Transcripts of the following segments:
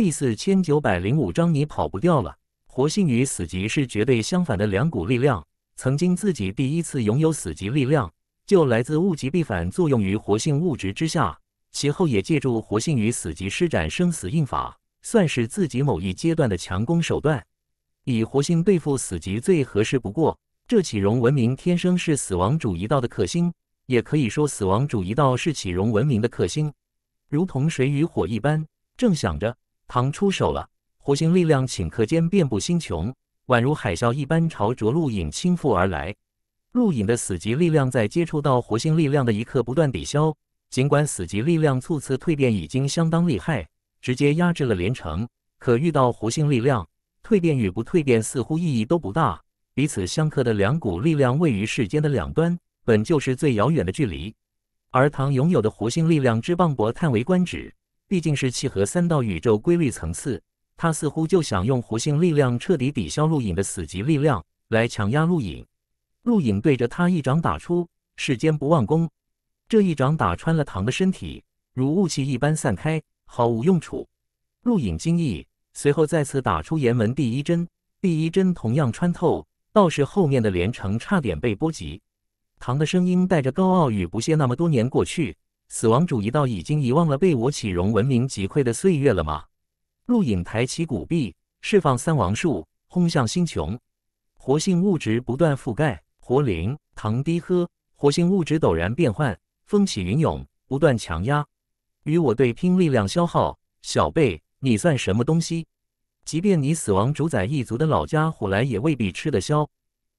第四千九百零五章，你跑不掉了。活性与死极是绝对相反的两股力量。曾经自己第一次拥有死极力量，就来自物极必反作用于活性物质之下，其后也借助活性与死极施展生死印法，算是自己某一阶段的强攻手段。以活性对付死极最合适不过。这启荣文明天生是死亡主义道的克星，也可以说死亡主义道是启荣文明的克星，如同水与火一般。正想着。唐出手了，活性力量顷刻间遍布星穹，宛如海啸一般朝着陆影倾覆而来。陆影的死级力量在接触到活性力量的一刻不断抵消，尽管死级力量猝次蜕变已经相当厉害，直接压制了连城，可遇到活性力量，蜕变与不蜕变似乎意义都不大。彼此相克的两股力量位于世间的两端，本就是最遥远的距离，而唐拥有的活性力量之磅礴，叹为观止。毕竟是契合三道宇宙规律层次，他似乎就想用活性力量彻底抵消陆影的死级力量，来强压陆影。陆影对着他一掌打出，世间不忘功，这一掌打穿了唐的身体，如雾气一般散开，毫无用处。陆影惊异，随后再次打出岩门第一针，第一针同样穿透，倒是后面的连城差点被波及。唐的声音带着高傲与不屑，那么多年过去。死亡主一道已经遗忘了被我启荣文明击溃的岁月了吗？陆影抬起古臂，释放三王术，轰向星穹。活性物质不断覆盖活灵唐低喝，活性物质陡然变换，风起云涌，不断强压，与我对拼力量消耗。小贝，你算什么东西？即便你死亡主宰一族的老家伙来，也未必吃得消。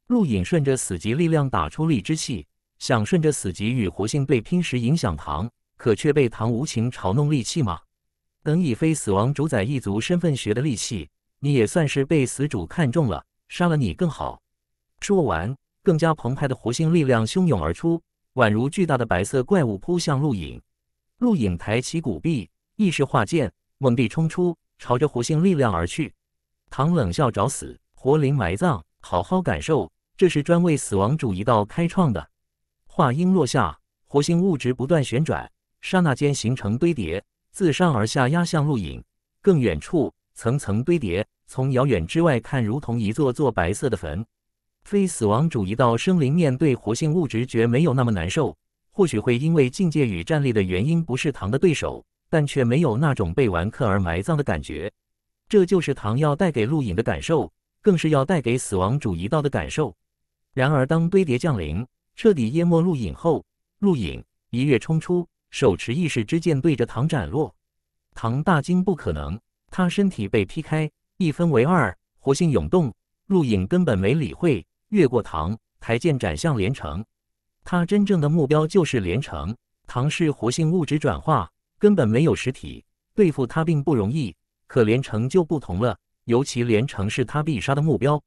陆影顺着死级力量打出力之气。想顺着死极与活性对拼时影响唐，可却被唐无情嘲弄戾气吗？等以非死亡主宰一族身份学的戾气，你也算是被死主看中了，杀了你更好。说完，更加澎湃的活性力量汹涌而出，宛如巨大的白色怪物扑向陆影。陆影抬起骨臂，意识化剑，猛地冲出，朝着活性力量而去。唐冷笑：“找死！活灵埋葬，好好感受，这是专为死亡主一道开创的。”话音落下，活性物质不断旋转，刹那间形成堆叠，自上而下压向陆影。更远处，层层堆叠，从遥远之外看，如同一座座白色的坟。非死亡主义道生灵面对活性物质，绝没有那么难受。或许会因为境界与战力的原因不是唐的对手，但却没有那种被玩克而埋葬的感觉。这就是唐要带给陆影的感受，更是要带给死亡主一道的感受。然而，当堆叠降临。彻底淹没陆影后，陆影一跃冲出，手持意识之剑对着唐斩落。唐大惊，不可能！他身体被劈开，一分为二，活性涌动。陆影根本没理会，越过唐，抬剑斩向连城。他真正的目标就是连城。唐是活性物质转化，根本没有实体，对付他并不容易。可连城就不同了，尤其连城是他必杀的目标。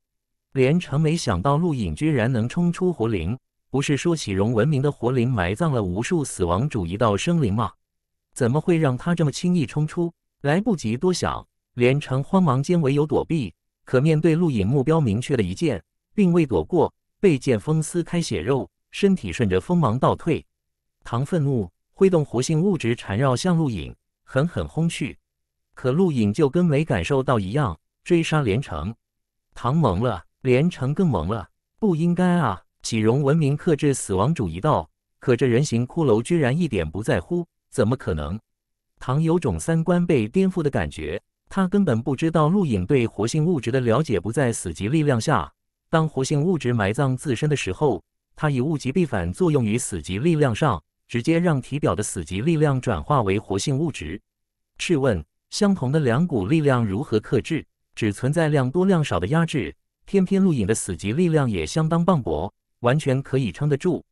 连城没想到陆影居然能冲出活灵。不是说喜荣文明的活灵埋葬了无数死亡主义道生灵吗？怎么会让他这么轻易冲出来？不及多想，连城慌忙间唯有躲避，可面对陆影目标明确的一剑，并未躲过，被剑锋撕开血肉，身体顺着锋芒倒退。唐愤怒，挥动活性物质缠绕向陆影，狠狠轰去。可陆影就跟没感受到一样，追杀连城。唐蒙了，连城更蒙了，不应该啊！岂容文明克制死亡主义道？可这人形骷髅居然一点不在乎，怎么可能？唐有种三观被颠覆的感觉。他根本不知道陆影对活性物质的了解不在死级力量下。当活性物质埋葬自身的时候，它以物极必反作用于死级力量上，直接让体表的死级力量转化为活性物质。试问，相同的两股力量如何克制？只存在量多量少的压制。偏偏陆影的死级力量也相当磅礴。完全可以撑得住，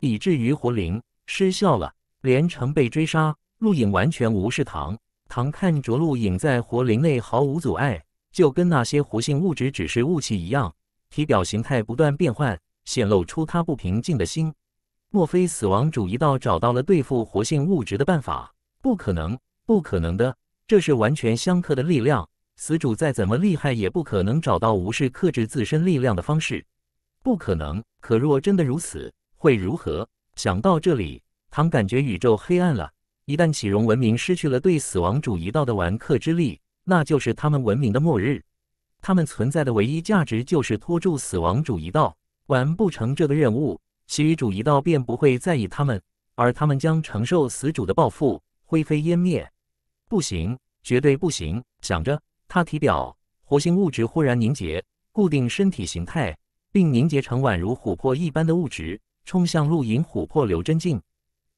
以至于活灵失效了。连城被追杀，陆影完全无视唐唐，看着陆影在活灵内毫无阻碍，就跟那些活性物质只是雾气一样，体表形态不断变换，显露出他不平静的心。莫非死亡主一道找到了对付活性物质的办法？不可能，不可能的，这是完全相克的力量。死主再怎么厉害，也不可能找到无视克制自身力量的方式。不可能。可若真的如此，会如何？想到这里，唐感觉宇宙黑暗了。一旦启荣文明失去了对死亡主一道的顽抗之力，那就是他们文明的末日。他们存在的唯一价值就是拖住死亡主一道。完不成这个任务，其余主一道便不会在意他们，而他们将承受死主的报复，灰飞烟灭。不行，绝对不行！想着，他体表活性物质忽然凝结，固定身体形态。并凝结成宛如琥珀一般的物质，冲向陆隐琥珀流针镜。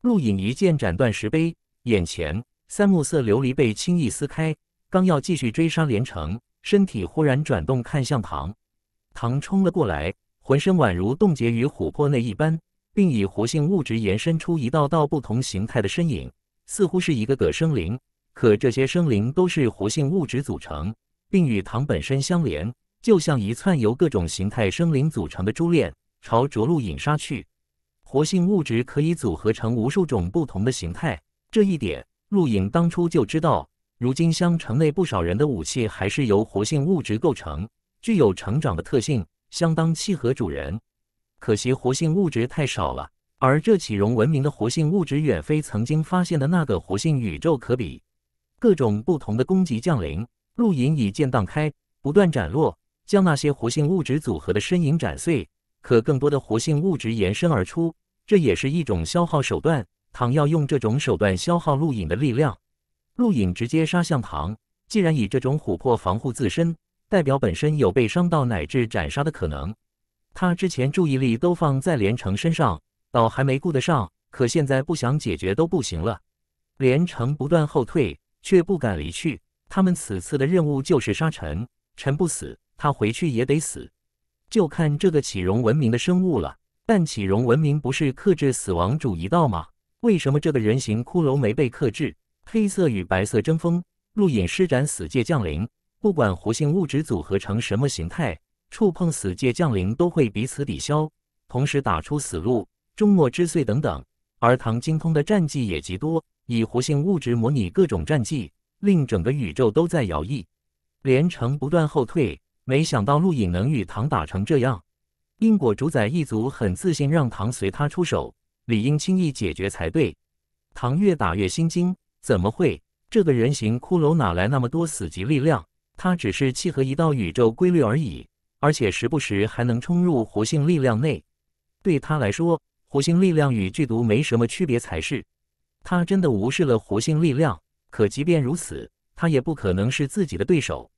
陆隐一剑斩断石碑，眼前三木色琉璃被轻易撕开。刚要继续追杀连城，身体忽然转动，看向唐。唐冲了过来，浑身宛如冻结于琥珀内一般，并以活性物质延伸出一道道不同形态的身影，似乎是一个个生灵。可这些生灵都是活性物质组成，并与唐本身相连。就像一串由各种形态生灵组成的珠链，朝着陆影杀去。活性物质可以组合成无数种不同的形态，这一点陆影当初就知道。如今，乡城内不少人的武器还是由活性物质构成，具有成长的特性，相当契合主人。可惜活性物质太少了，而这岂荣文明的活性物质远非曾经发现的那个活性宇宙可比。各种不同的攻击降临，陆影以剑荡开，不断斩落。将那些活性物质组合的身影斩碎，可更多的活性物质延伸而出，这也是一种消耗手段。唐要用这种手段消耗陆影的力量，陆影直接杀向唐。既然以这种琥珀防护自身，代表本身有被伤到乃至斩杀的可能。他之前注意力都放在连城身上，倒还没顾得上，可现在不想解决都不行了。连城不断后退，却不敢离去。他们此次的任务就是杀陈，陈不死。他回去也得死，就看这个启荣文明的生物了。但启荣文明不是克制死亡主义道吗？为什么这个人形骷髅没被克制？黑色与白色争锋，陆隐施展死界降临。不管活性物质组合成什么形态，触碰死界降临都会彼此抵消，同时打出死路、终末之岁等等。而唐精通的战绩也极多，以活性物质模拟各种战绩，令整个宇宙都在摇曳。连城不断后退。没想到陆影能与唐打成这样，因果主宰一族很自信，让唐随他出手，理应轻易解决才对。唐越打越心惊，怎么会？这个人形骷髅哪来那么多死级力量？他只是契合一道宇宙规律而已，而且时不时还能冲入活性力量内。对他来说，活性力量与剧毒没什么区别才是。他真的无视了活性力量，可即便如此，他也不可能是自己的对手。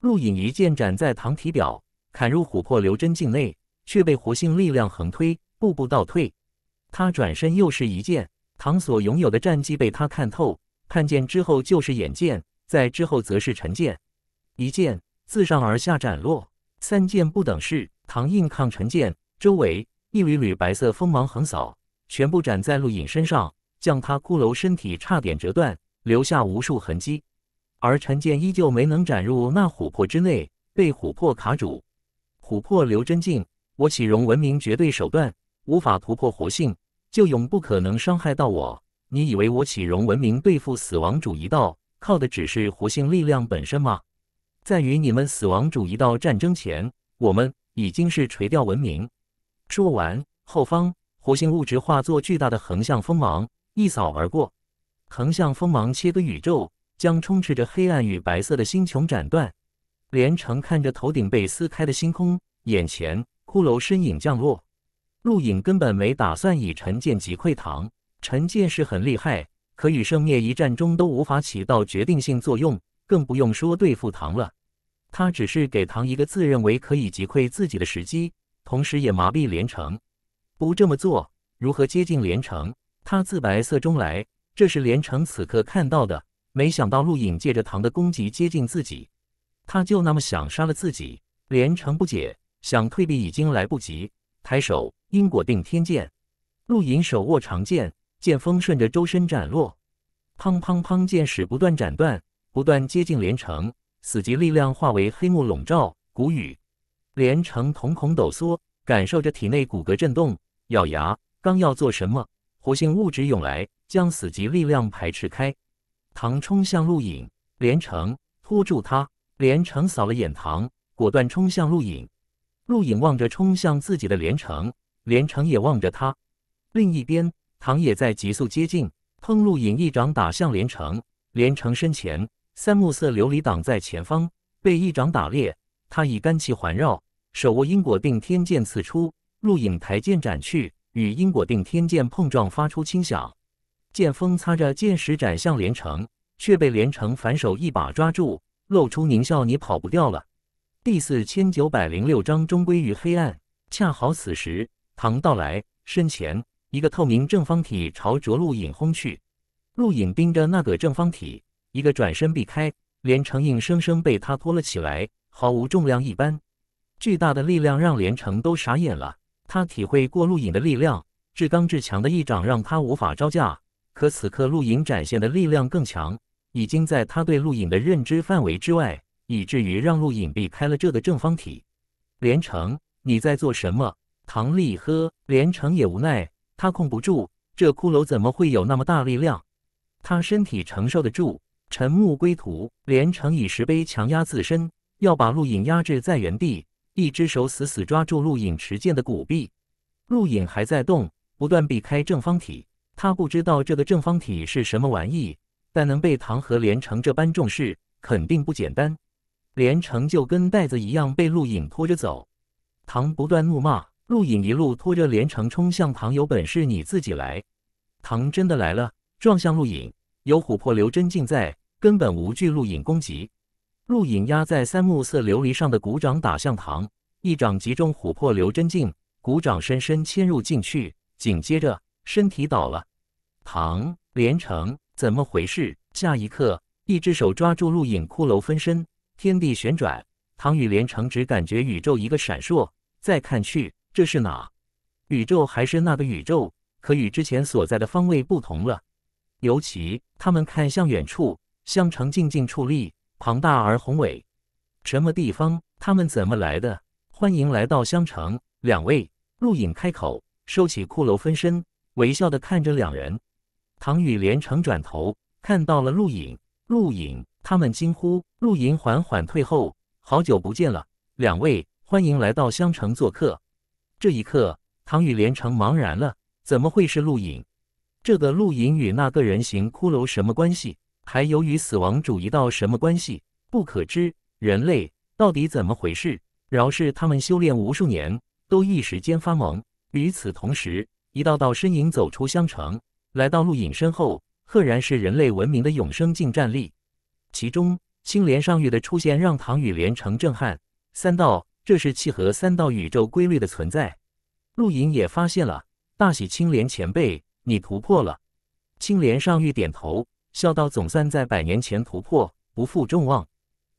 陆隐一剑斩在唐体表，砍入琥珀流针境内，却被活性力量横推，步步倒退。他转身又是一剑，唐所拥有的战绩被他看透，看见之后就是眼剑，在之后则是沉剑，一剑自上而下斩落，三剑不等式。唐硬抗沉剑，周围一缕缕白色锋芒横扫，全部斩在陆隐身上，将他骷髅身体差点折断，留下无数痕迹。而陈剑依旧没能斩入那琥珀之内，被琥珀卡住。琥珀流真境，我启荣文明绝对手段无法突破活性，就永不可能伤害到我。你以为我启荣文明对付死亡主义道，靠的只是活性力量本身吗？在与你们死亡主义道战争前，我们已经是垂钓文明。说完，后方活性物质化作巨大的横向锋芒，一扫而过。横向锋芒切割宇宙。将充斥着黑暗与白色的星穹斩断。连城看着头顶被撕开的星空，眼前骷髅身影降落。陆影根本没打算以陈剑击溃唐。陈剑是很厉害，可与圣灭一战中都无法起到决定性作用，更不用说对付唐了。他只是给唐一个自认为可以击溃自己的时机，同时也麻痹连城。不这么做，如何接近连城？他自白色中来，这是连城此刻看到的。没想到陆影借着唐的攻击接近自己，他就那么想杀了自己。连城不解，想退避已经来不及，抬手因果定天剑。陆影手握长剑，剑锋顺着周身斩落，砰砰砰，剑矢不断斩断，不断接近连城。死级力量化为黑幕笼罩。古雨，连城瞳孔抖缩，感受着体内骨骼震动，咬牙刚要做什么，活性物质涌来，将死级力量排斥开。唐冲向陆影，连城拖住他。连城扫了眼唐，果断冲向陆影。陆影望着冲向自己的连城，连城也望着他。另一边，唐也在急速接近，碰陆影一掌打向连城。连城身前三目色琉璃挡在前方，被一掌打裂。他以肝气环绕，手握因果定天剑刺出。陆影抬剑斩去，与因果定天剑碰撞，发出轻响。剑锋擦着剑石斩向连城，却被连城反手一把抓住，露出狞笑：“你跑不掉了。”第四千九百零六章终归于黑暗。恰好此时，唐到来身前，一个透明正方体朝着陆影轰去。陆影盯着那个正方体，一个转身避开，连城硬生生被他拖了起来，毫无重量一般。巨大的力量让连城都傻眼了。他体会过陆影的力量，至刚至强的一掌让他无法招架。可此刻，陆影展现的力量更强，已经在他对陆影的认知范围之外，以至于让陆影避开了这个正方体。连城，你在做什么？唐丽喝。连城也无奈，他控不住这骷髅，怎么会有那么大力量？他身体承受得住。沉木归途，连城以石碑强压自身，要把陆影压制在原地。一只手死死抓住陆影持剑的骨臂，陆影还在动，不断避开正方体。他不知道这个正方体是什么玩意，但能被唐和连城这般重视，肯定不简单。连城就跟袋子一样被陆影拖着走，唐不断怒骂，陆影一路拖着连城冲向唐，有本事你自己来。唐真的来了，撞向陆影。有琥珀流真镜在，根本无惧陆影攻击。陆影压在三目色琉璃上的鼓掌打向唐，一掌击中琥珀流真镜，鼓掌深深嵌入进去，紧接着身体倒了。唐连城，怎么回事？下一刻，一只手抓住陆影骷髅分身，天地旋转。唐与连城只感觉宇宙一个闪烁，再看去，这是哪？宇宙还是那个宇宙，可与之前所在的方位不同了。尤其他们看向远处，香城静静矗立，庞大而宏伟。什么地方？他们怎么来的？欢迎来到香城，两位。陆影开口，收起骷髅分身，微笑的看着两人。唐雨连城转头看到了陆影，陆影他们惊呼，陆影缓缓退后，好久不见了，两位欢迎来到香城做客。这一刻，唐雨连城茫然了，怎么会是陆影？这个陆影与那个人形骷髅什么关系？还有与死亡主义道什么关系？不可知。人类到底怎么回事？饶是他们修炼无数年，都一时间发懵。与此同时，一道道身影走出香城。来到陆隐身后，赫然是人类文明的永生境战力。其中，青莲上玉的出现让唐雨莲城震撼。三道，这是契合三道宇宙规律的存在。陆隐也发现了，大喜！青莲前辈，你突破了。青莲上玉点头，笑道：“总算在百年前突破，不负众望。”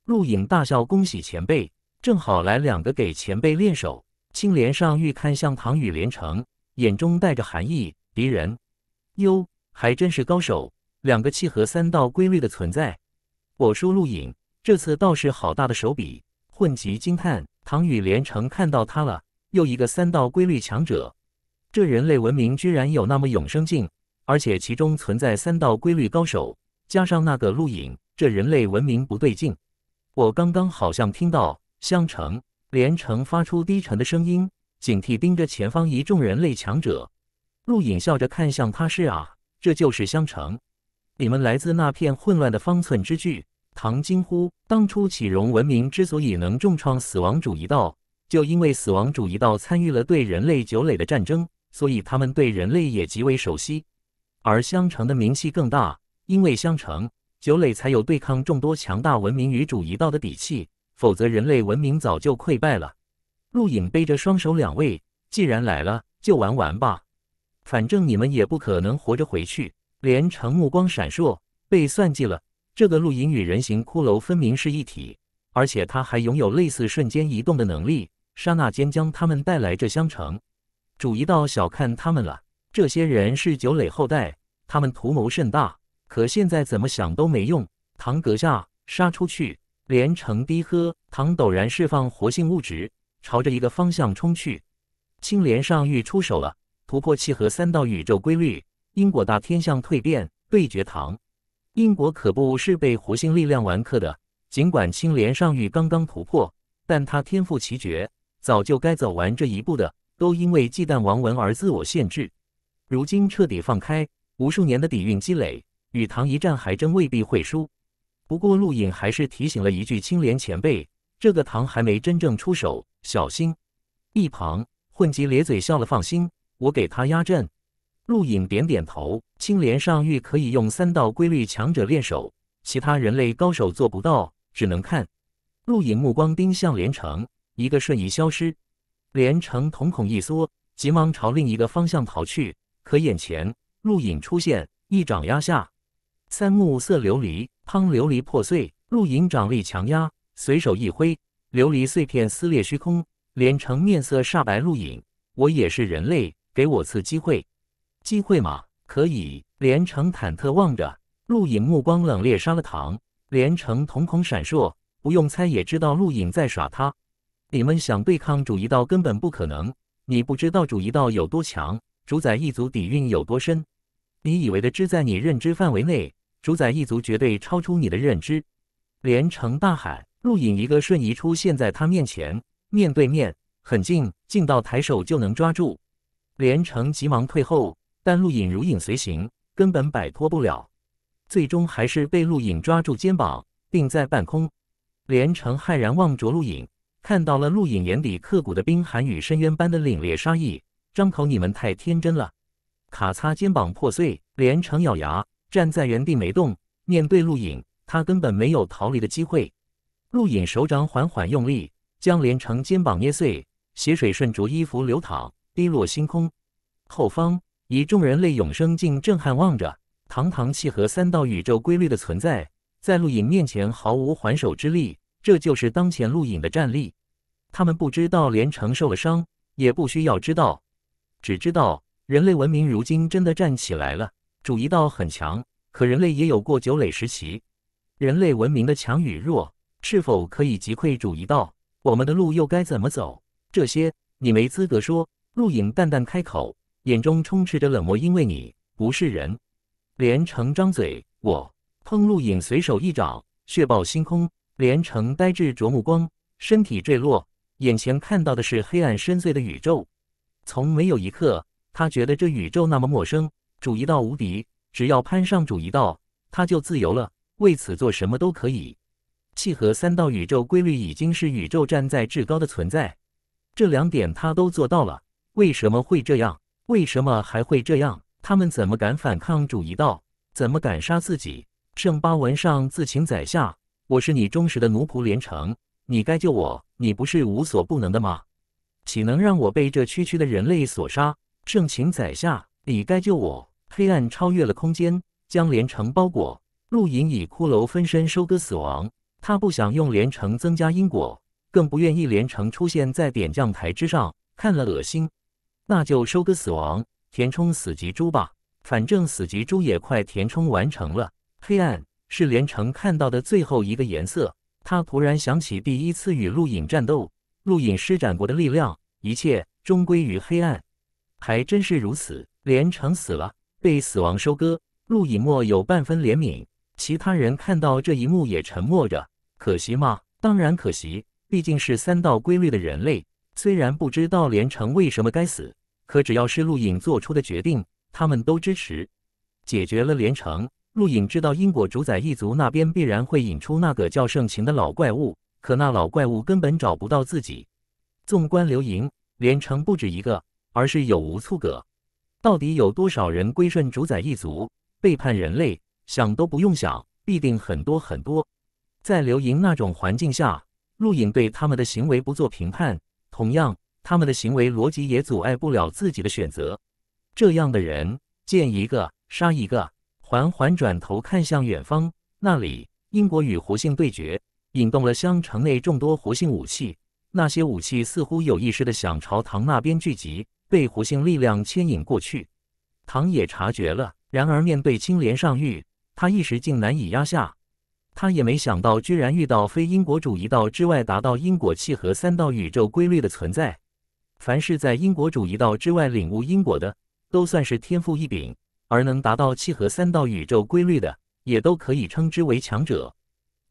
陆隐大笑：“恭喜前辈，正好来两个给前辈练手。”青莲上玉看向唐雨莲城，眼中带着寒意：“敌人。”哟，还真是高手！两个契合三道规律的存在。我说陆影，这次倒是好大的手笔。混迹惊叹，唐宇连城看到他了，又一个三道规律强者。这人类文明居然有那么永生境，而且其中存在三道规律高手，加上那个陆影，这人类文明不对劲。我刚刚好像听到，相城连城发出低沉的声音，警惕盯着前方一众人类强者。陆影笑着看向他，是啊，这就是香城。你们来自那片混乱的方寸之巨。”唐金呼：“当初启荣文明之所以能重创死亡主义道，就因为死亡主义道参与了对人类九垒的战争，所以他们对人类也极为熟悉。而香城的名气更大，因为香城九垒才有对抗众多强大文明与主义道的底气，否则人类文明早就溃败了。陆影背着双手，两位，既然来了，就玩玩吧。反正你们也不可能活着回去。连城目光闪烁，被算计了。这个陆莹与人形骷髅分明是一体，而且他还拥有类似瞬间移动的能力，刹那间将他们带来这香城。主一道小看他们了，这些人是九垒后代，他们图谋甚大。可现在怎么想都没用。唐阁下，杀出去！连城低喝，唐陡然释放活性物质，朝着一个方向冲去。青莲上欲出手了。突破契合三道宇宙规律，因果大天象蜕变对决唐，因果可不是被活性力量完克的。尽管青莲上域刚刚突破，但他天赋奇绝，早就该走完这一步的，都因为忌惮王文而自我限制。如今彻底放开，无数年的底蕴积累，与唐一战还真未必会输。不过陆隐还是提醒了一句青莲前辈：“这个唐还没真正出手，小心。”一旁混吉咧嘴笑了：“放心。”我给他压阵。陆影点点头。青莲上域可以用三道规律强者练手，其他人类高手做不到，只能看。陆影目光盯向连城，一个瞬移消失。连城瞳孔一缩，急忙朝另一个方向逃去。可眼前陆影出现，一掌压下，三目色琉璃，汤琉璃破碎。陆影掌力强压，随手一挥，琉璃碎片撕裂虚空。连城面色煞白。陆影，我也是人类。给我次机会，机会吗？可以。连城忐忑望着陆隐，目光冷冽，杀了唐。连城瞳孔闪烁，不用猜也知道陆隐在耍他。你们想对抗主一道根本不可能，你不知道主一道有多强，主宰一族底蕴有多深。你以为的只在你认知范围内，主宰一族绝对超出你的认知。连城大喊，陆隐一个瞬移出现在他面前，面对面，很近，近到抬手就能抓住。连城急忙退后，但陆影如影随形，根本摆脱不了。最终还是被陆影抓住肩膀，并在半空。连城骇然望着陆影，看到了陆影眼里刻骨的冰寒与深渊般的凛冽杀意。张口，你们太天真了！卡擦，肩膀破碎。连城咬牙站在原地没动。面对陆影，他根本没有逃离的机会。陆影手掌缓缓用力，将连城肩膀捏碎，血水顺着衣服流淌。低落星空，后方一众人类永生境震撼望着，堂堂契合三道宇宙规律的存在，在陆影面前毫无还手之力。这就是当前陆影的战力。他们不知道连城受了伤，也不需要知道，只知道人类文明如今真的站起来了。主一道很强，可人类也有过九垒时期。人类文明的强与弱，是否可以击溃主一道？我们的路又该怎么走？这些你没资格说。陆影淡淡开口，眼中充斥着冷漠，因为你不是人。连城张嘴，我碰陆影随手一掌，血爆星空。连城呆滞着目光，身体坠落，眼前看到的是黑暗深邃的宇宙。从没有一刻，他觉得这宇宙那么陌生。主一道无敌，只要攀上主一道，他就自由了，为此做什么都可以。契合三道宇宙规律，已经是宇宙站在至高的存在。这两点他都做到了。为什么会这样？为什么还会这样？他们怎么敢反抗主一道？怎么敢杀自己？圣巴文上自请宰下，我是你忠实的奴仆连城，你该救我。你不是无所不能的吗？岂能让我被这区区的人类所杀？圣请宰下，你该救我。黑暗超越了空间，将连城包裹。陆莹以骷髅分身收割死亡。他不想用连城增加因果，更不愿意连城出现在点将台之上，看了恶心。那就收割死亡，填充死级猪吧。反正死级猪也快填充完成了。黑暗是连城看到的最后一个颜色。他突然想起第一次与陆隐战斗，陆隐施展过的力量，一切终归于黑暗。还真是如此，连城死了，被死亡收割。陆隐莫有半分怜悯。其他人看到这一幕也沉默着。可惜吗？当然可惜，毕竟是三道规律的人类。虽然不知道连城为什么该死。可只要是陆影做出的决定，他们都支持。解决了连城，陆影知道因果主宰一族那边必然会引出那个叫盛情的老怪物。可那老怪物根本找不到自己。纵观流萤，连城不止一个，而是有无数个。到底有多少人归顺主宰一族，背叛人类？想都不用想，必定很多很多。在流萤那种环境下，陆影对他们的行为不做评判。同样。他们的行为逻辑也阻碍不了自己的选择。这样的人，见一个杀一个。缓缓转头看向远方，那里，因果与活性对决，引动了香城内众多活性武器。那些武器似乎有意识的想朝唐那边聚集，被活性力量牵引过去。唐也察觉了，然而面对青莲上玉，他一时竟难以压下。他也没想到，居然遇到非因果主一道之外达到因果契合三道宇宙规律的存在。凡是在因果主一道之外领悟因果的，都算是天赋异禀；而能达到契合三道宇宙规律的，也都可以称之为强者。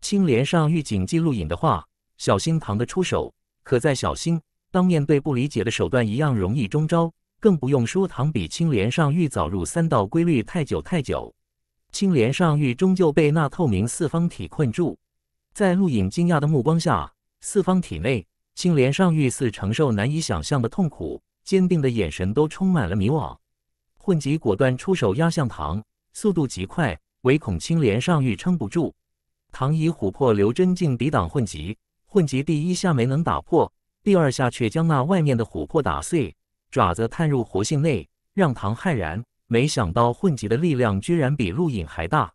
青莲上玉谨记陆影的话，小心唐的出手，可在小心，当面对不理解的手段一样容易中招，更不用说唐比青莲上玉早入三道规律太久太久。青莲上玉终究被那透明四方体困住，在陆影惊讶的目光下，四方体内。青莲上玉似承受难以想象的痛苦，坚定的眼神都充满了迷惘。混吉果断出手压向唐，速度极快，唯恐青莲上玉撑不住。唐以琥珀流针镜抵挡混吉，混吉第一下没能打破，第二下却将那外面的琥珀打碎，爪子探入活性内，让唐骇然。没想到混吉的力量居然比陆隐还大。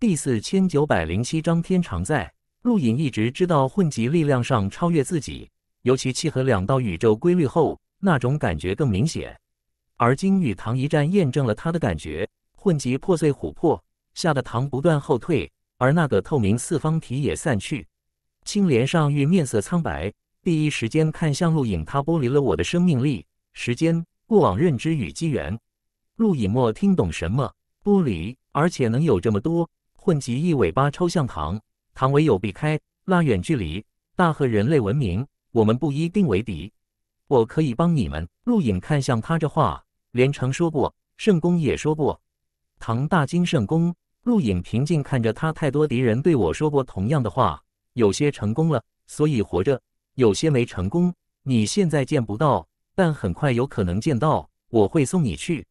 第四千九百零七章天长在。陆隐一直知道混集力量上超越自己，尤其契合两道宇宙规律后，那种感觉更明显。而今与唐一战验证了他的感觉，混集破碎琥珀，吓得唐不断后退，而那个透明四方体也散去。青莲上玉面色苍白，第一时间看向陆隐，他剥离了我的生命力。时间、过往、认知与机缘。陆隐莫听懂什么剥离，而且能有这么多混集一尾巴抽象唐。唐唯有避开，拉远距离。大和人类文明，我们不一定为敌。我可以帮你们。陆影看向他，这话连城说过，圣宫也说过。唐大惊，圣宫。陆影平静看着他，太多敌人对我说过同样的话，有些成功了，所以活着；有些没成功，你现在见不到，但很快有可能见到。我会送你去。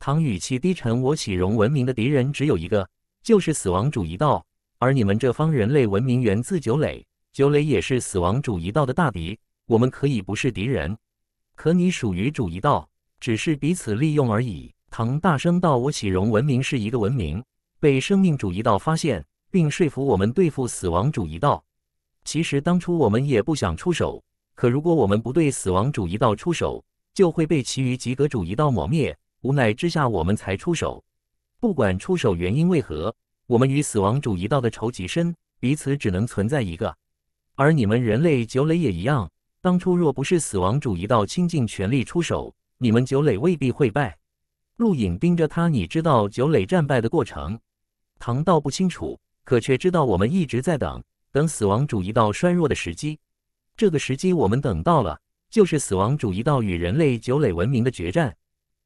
唐语气低沉，我喜荣文明的敌人只有一个，就是死亡主义道。而你们这方人类文明源自九垒，九垒也是死亡主义道的大敌。我们可以不是敌人，可你属于主义道，只是彼此利用而已。唐大声道：“我喜荣文明是一个文明，被生命主义道发现，并说服我们对付死亡主义道。其实当初我们也不想出手，可如果我们不对死亡主义道出手，就会被其余及格主义道抹灭。无奈之下，我们才出手。不管出手原因为何。”我们与死亡主一道的仇极深，彼此只能存在一个。而你们人类九垒也一样。当初若不是死亡主一道倾尽全力出手，你们九垒未必会败。陆影盯着他，你知道九垒战败的过程。唐道不清楚，可却知道我们一直在等，等死亡主一道衰弱的时机。这个时机我们等到了，就是死亡主一道与人类九垒文明的决战。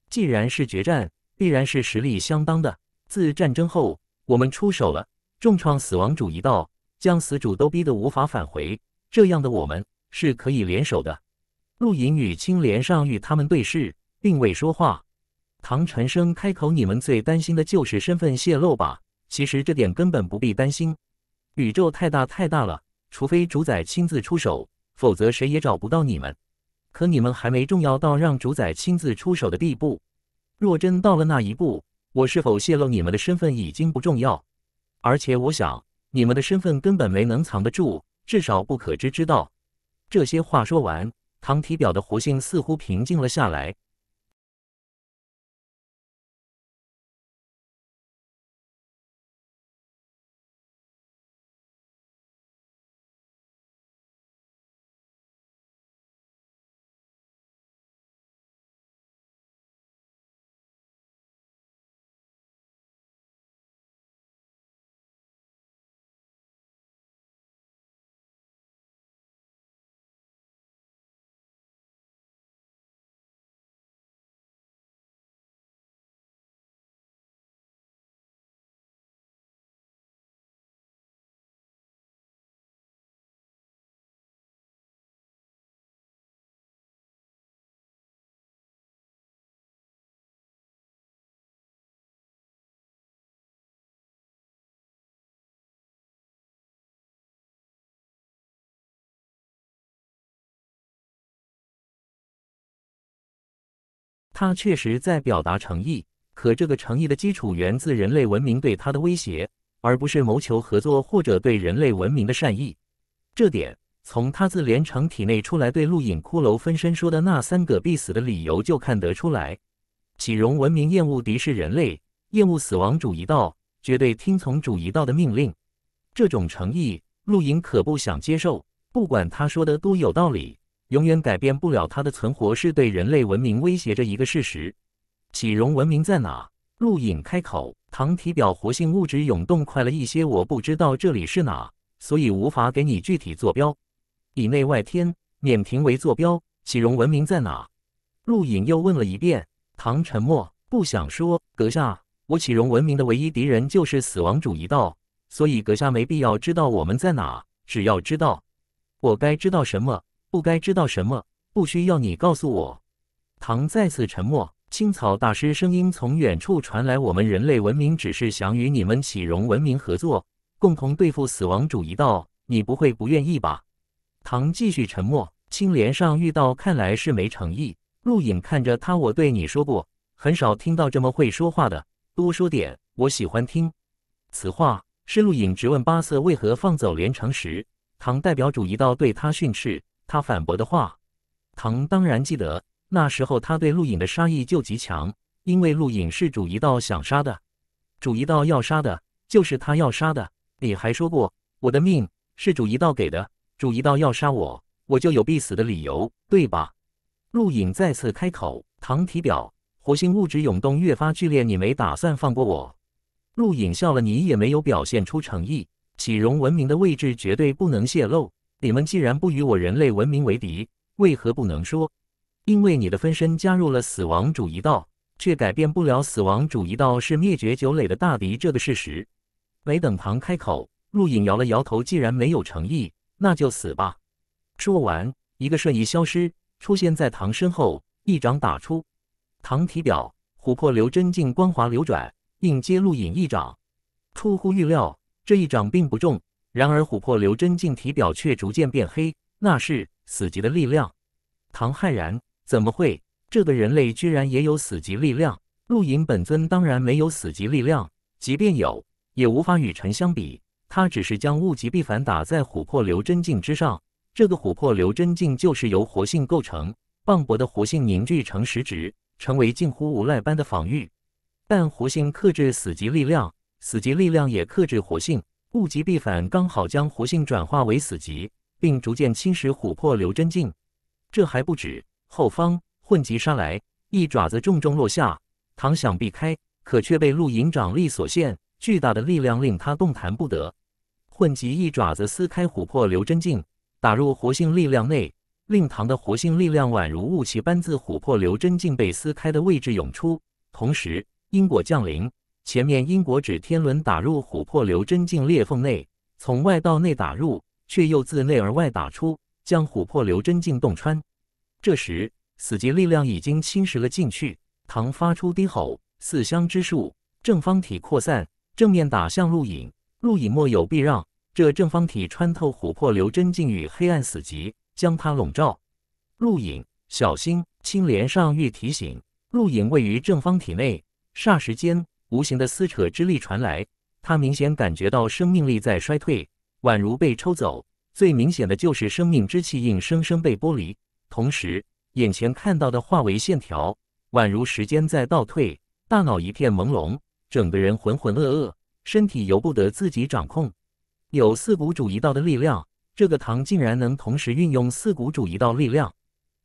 既然是决战，必然是实力相当的。自战争后。我们出手了，重创死亡主一道，将死主都逼得无法返回。这样的我们是可以联手的。陆隐与青莲上与他们对视，并未说话。唐晨生开口：“你们最担心的就是身份泄露吧？其实这点根本不必担心。宇宙太大太大了，除非主宰亲自出手，否则谁也找不到你们。可你们还没重要到让主宰亲自出手的地步。若真到了那一步，”我是否泄露你们的身份已经不重要，而且我想你们的身份根本没能藏得住，至少不可知知道。这些话说完，唐体表的活性似乎平静了下来。他确实在表达诚意，可这个诚意的基础源自人类文明对他的威胁，而不是谋求合作或者对人类文明的善意。这点从他自连城体内出来对陆影骷髅分身说的那三个必死的理由就看得出来。岂荣文明厌恶敌视人类，厌恶死亡主义道，绝对听从主义道的命令。这种诚意，陆影可不想接受，不管他说的多有道理。永远改变不了它的存活，是对人类文明威胁着一个事实。岂荣文明在哪？陆影开口。唐体表活性物质涌动快了一些，我不知道这里是哪，所以无法给你具体坐标。以内外天冕平为坐标，岂荣文明在哪？陆影又问了一遍。唐沉默，不想说。阁下，我启荣文明的唯一敌人就是死亡主义道，所以阁下没必要知道我们在哪，只要知道我该知道什么。不该知道什么，不需要你告诉我。唐再次沉默。青草大师声音从远处传来：“我们人类文明只是想与你们启荣文明合作，共同对付死亡主一道，你不会不愿意吧？”唐继续沉默。青莲上遇到看来是没诚意。陆影看着他，我对你说过，很少听到这么会说话的，多说点，我喜欢听。此话是陆影直问八色为何放走连城时，唐代表主一道对他训斥。他反驳的话，唐当然记得。那时候他对陆影的杀意就极强，因为陆影是主一道想杀的，主一道要杀的就是他要杀的。你还说过，我的命是主一道给的，主一道要杀我，我就有必死的理由，对吧？陆影再次开口，唐体表活性物质涌动越发剧烈，你没打算放过我。陆影笑了，你也没有表现出诚意。启荣文明的位置绝对不能泄露。你们既然不与我人类文明为敌，为何不能说？因为你的分身加入了死亡主义道，却改变不了死亡主义道是灭绝九垒的大敌这个事实。没等唐开口，陆隐摇了摇头：“既然没有诚意，那就死吧。”说完，一个瞬移消失，出现在唐身后，一掌打出。唐体表琥珀流真境光华流转，硬接陆隐一掌。出乎预料，这一掌并不重。然而，琥珀流真镜体表却逐渐变黑，那是死级的力量。唐骇然，怎么会？这个人类居然也有死级力量？陆隐本尊当然没有死级力量，即便有，也无法与臣相比。他只是将物极必反打在琥珀流真镜之上，这个琥珀流真镜就是由活性构成，磅礴的活性凝聚成实质，成为近乎无赖般的防御。但活性克制死级力量，死级力量也克制活性。物极必反，刚好将活性转化为死极，并逐渐侵蚀琥珀流真境。这还不止，后方混极杀来，一爪子重重落下，唐想避开，可却被陆营长力所限，巨大的力量令他动弹不得。混极一爪子撕开琥珀流真境，打入活性力量内，令唐的活性力量宛如雾气般自琥珀流真境被撕开的位置涌出，同时因果降临。前面英国指天轮打入琥珀流针镜裂缝内，从外到内打入，却又自内而外打出，将琥珀流针镜洞穿。这时死极力量已经侵蚀了进去。唐发出低吼，四香之术正方体扩散，正面打向陆影。陆影莫有避让，这正方体穿透琥珀流针镜与黑暗死极，将它笼罩。陆影，小心！青莲上玉提醒陆影位于正方体内。霎时间。无形的撕扯之力传来，他明显感觉到生命力在衰退，宛如被抽走。最明显的就是生命之气硬生生被剥离，同时眼前看到的化为线条，宛如时间在倒退。大脑一片朦胧，整个人浑浑噩噩，身体由不得自己掌控。有四股主一道的力量，这个唐竟然能同时运用四股主一道力量，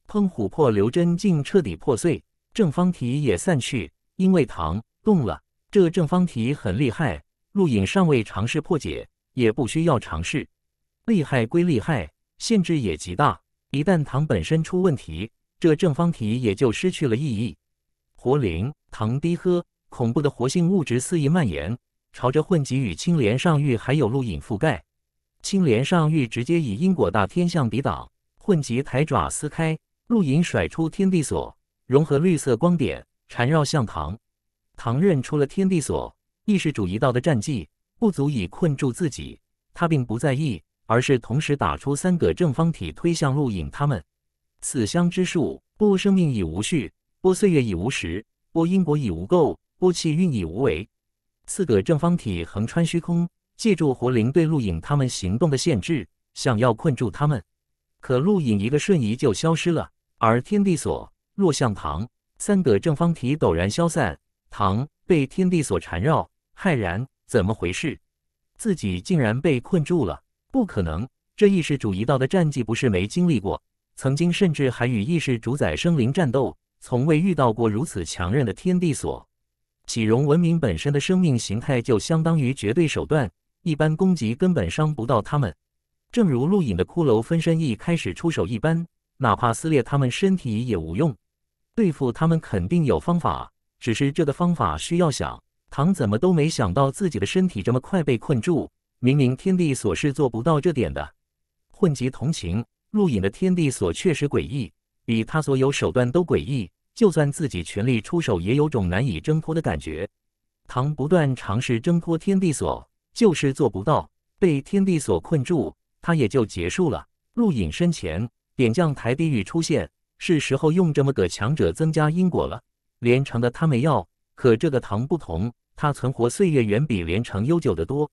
碰琥珀流针竟彻底破碎，正方体也散去，因为唐动了。这正方体很厉害，陆影尚未尝试破解，也不需要尝试。厉害归厉害，限制也极大。一旦糖本身出问题，这正方体也就失去了意义。活灵糖滴喝，恐怖的活性物质肆意蔓延，朝着混集与青莲上玉还有陆影覆盖。青莲上玉直接以因果大天象抵挡，混集抬爪撕开，陆影甩出天地锁，融合绿色光点缠绕向糖。唐刃出了天地锁，意识主一道的战绩不足以困住自己，他并不在意，而是同时打出三个正方体推向陆影他们。此相之术，不生命已无序，不岁月已无时，不因果已无垢，不气运已无为。四个正方体横穿虚空，借助活灵对陆影他们行动的限制，想要困住他们，可陆影一个瞬移就消失了。而天地锁落向唐，三个正方体陡然消散。唐被天地所缠绕，骇然：怎么回事？自己竟然被困住了！不可能，这意识主一道的战绩不是没经历过，曾经甚至还与意识主宰生灵战斗，从未遇到过如此强韧的天地锁。启荣文明本身的生命形态就相当于绝对手段，一般攻击根本伤不到他们。正如陆隐的骷髅分身一开始出手一般，哪怕撕裂他们身体也无用。对付他们肯定有方法。只是这个方法需要想，唐怎么都没想到自己的身体这么快被困住。明明天地锁是做不到这点的。混及同情，入隐的天地锁确实诡异，比他所有手段都诡异。就算自己全力出手，也有种难以挣脱的感觉。唐不断尝试挣脱天地锁，就是做不到。被天地锁困住，他也就结束了。入隐身前，点将台地狱出现，是时候用这么个强者增加因果了。连城的他没要，可这个唐不同，他存活岁月远比连城悠久得多。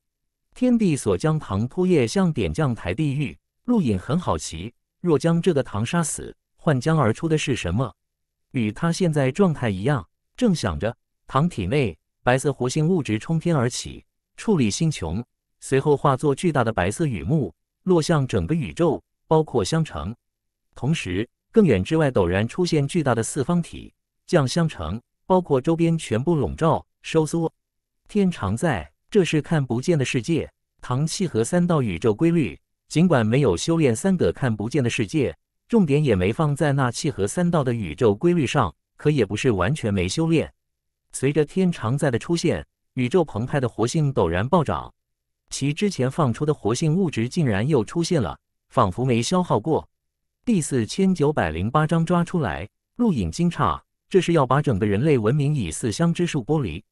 天地所将唐枯叶向点将台地狱，陆隐很好奇，若将这个唐杀死，幻将而出的是什么？与他现在状态一样，正想着，唐体内白色活性物质冲天而起，矗立星穹，随后化作巨大的白色雨幕，落向整个宇宙，包括香城。同时，更远之外陡然出现巨大的四方体。将相成，包括周边全部笼罩收缩。天常在，这是看不见的世界。唐气合三道宇宙规律，尽管没有修炼三个看不见的世界，重点也没放在那契合三道的宇宙规律上，可也不是完全没修炼。随着天常在的出现，宇宙澎湃的活性陡然暴涨，其之前放出的活性物质竟然又出现了，仿佛没消耗过。第四千九百零八章抓出来，陆影惊诧。这是要把整个人类文明以四相之术剥离。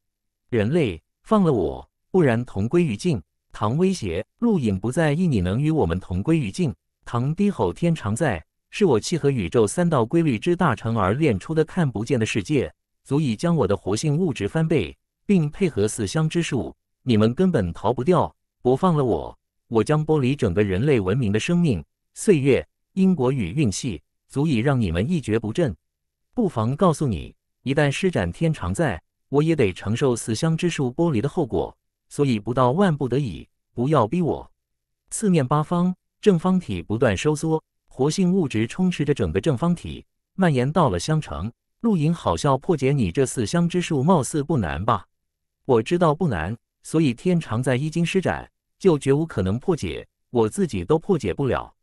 人类，放了我，不然同归于尽。唐威胁。陆影不在意你能与我们同归于尽。唐低吼。天长在，是我契合宇宙三道规律之大成而练出的看不见的世界，足以将我的活性物质翻倍，并配合四相之术，你们根本逃不掉。不放了我，我将剥离整个人类文明的生命、岁月、因果与运气，足以让你们一蹶不振。不妨告诉你，一旦施展天长在，我也得承受死香之术剥离的后果。所以不到万不得已，不要逼我。四面八方，正方体不断收缩，活性物质充斥着整个正方体，蔓延到了香城。陆隐，好笑，破解你这死香之术，貌似不难吧？我知道不难，所以天长在一经施展，就绝无可能破解，我自己都破解不了。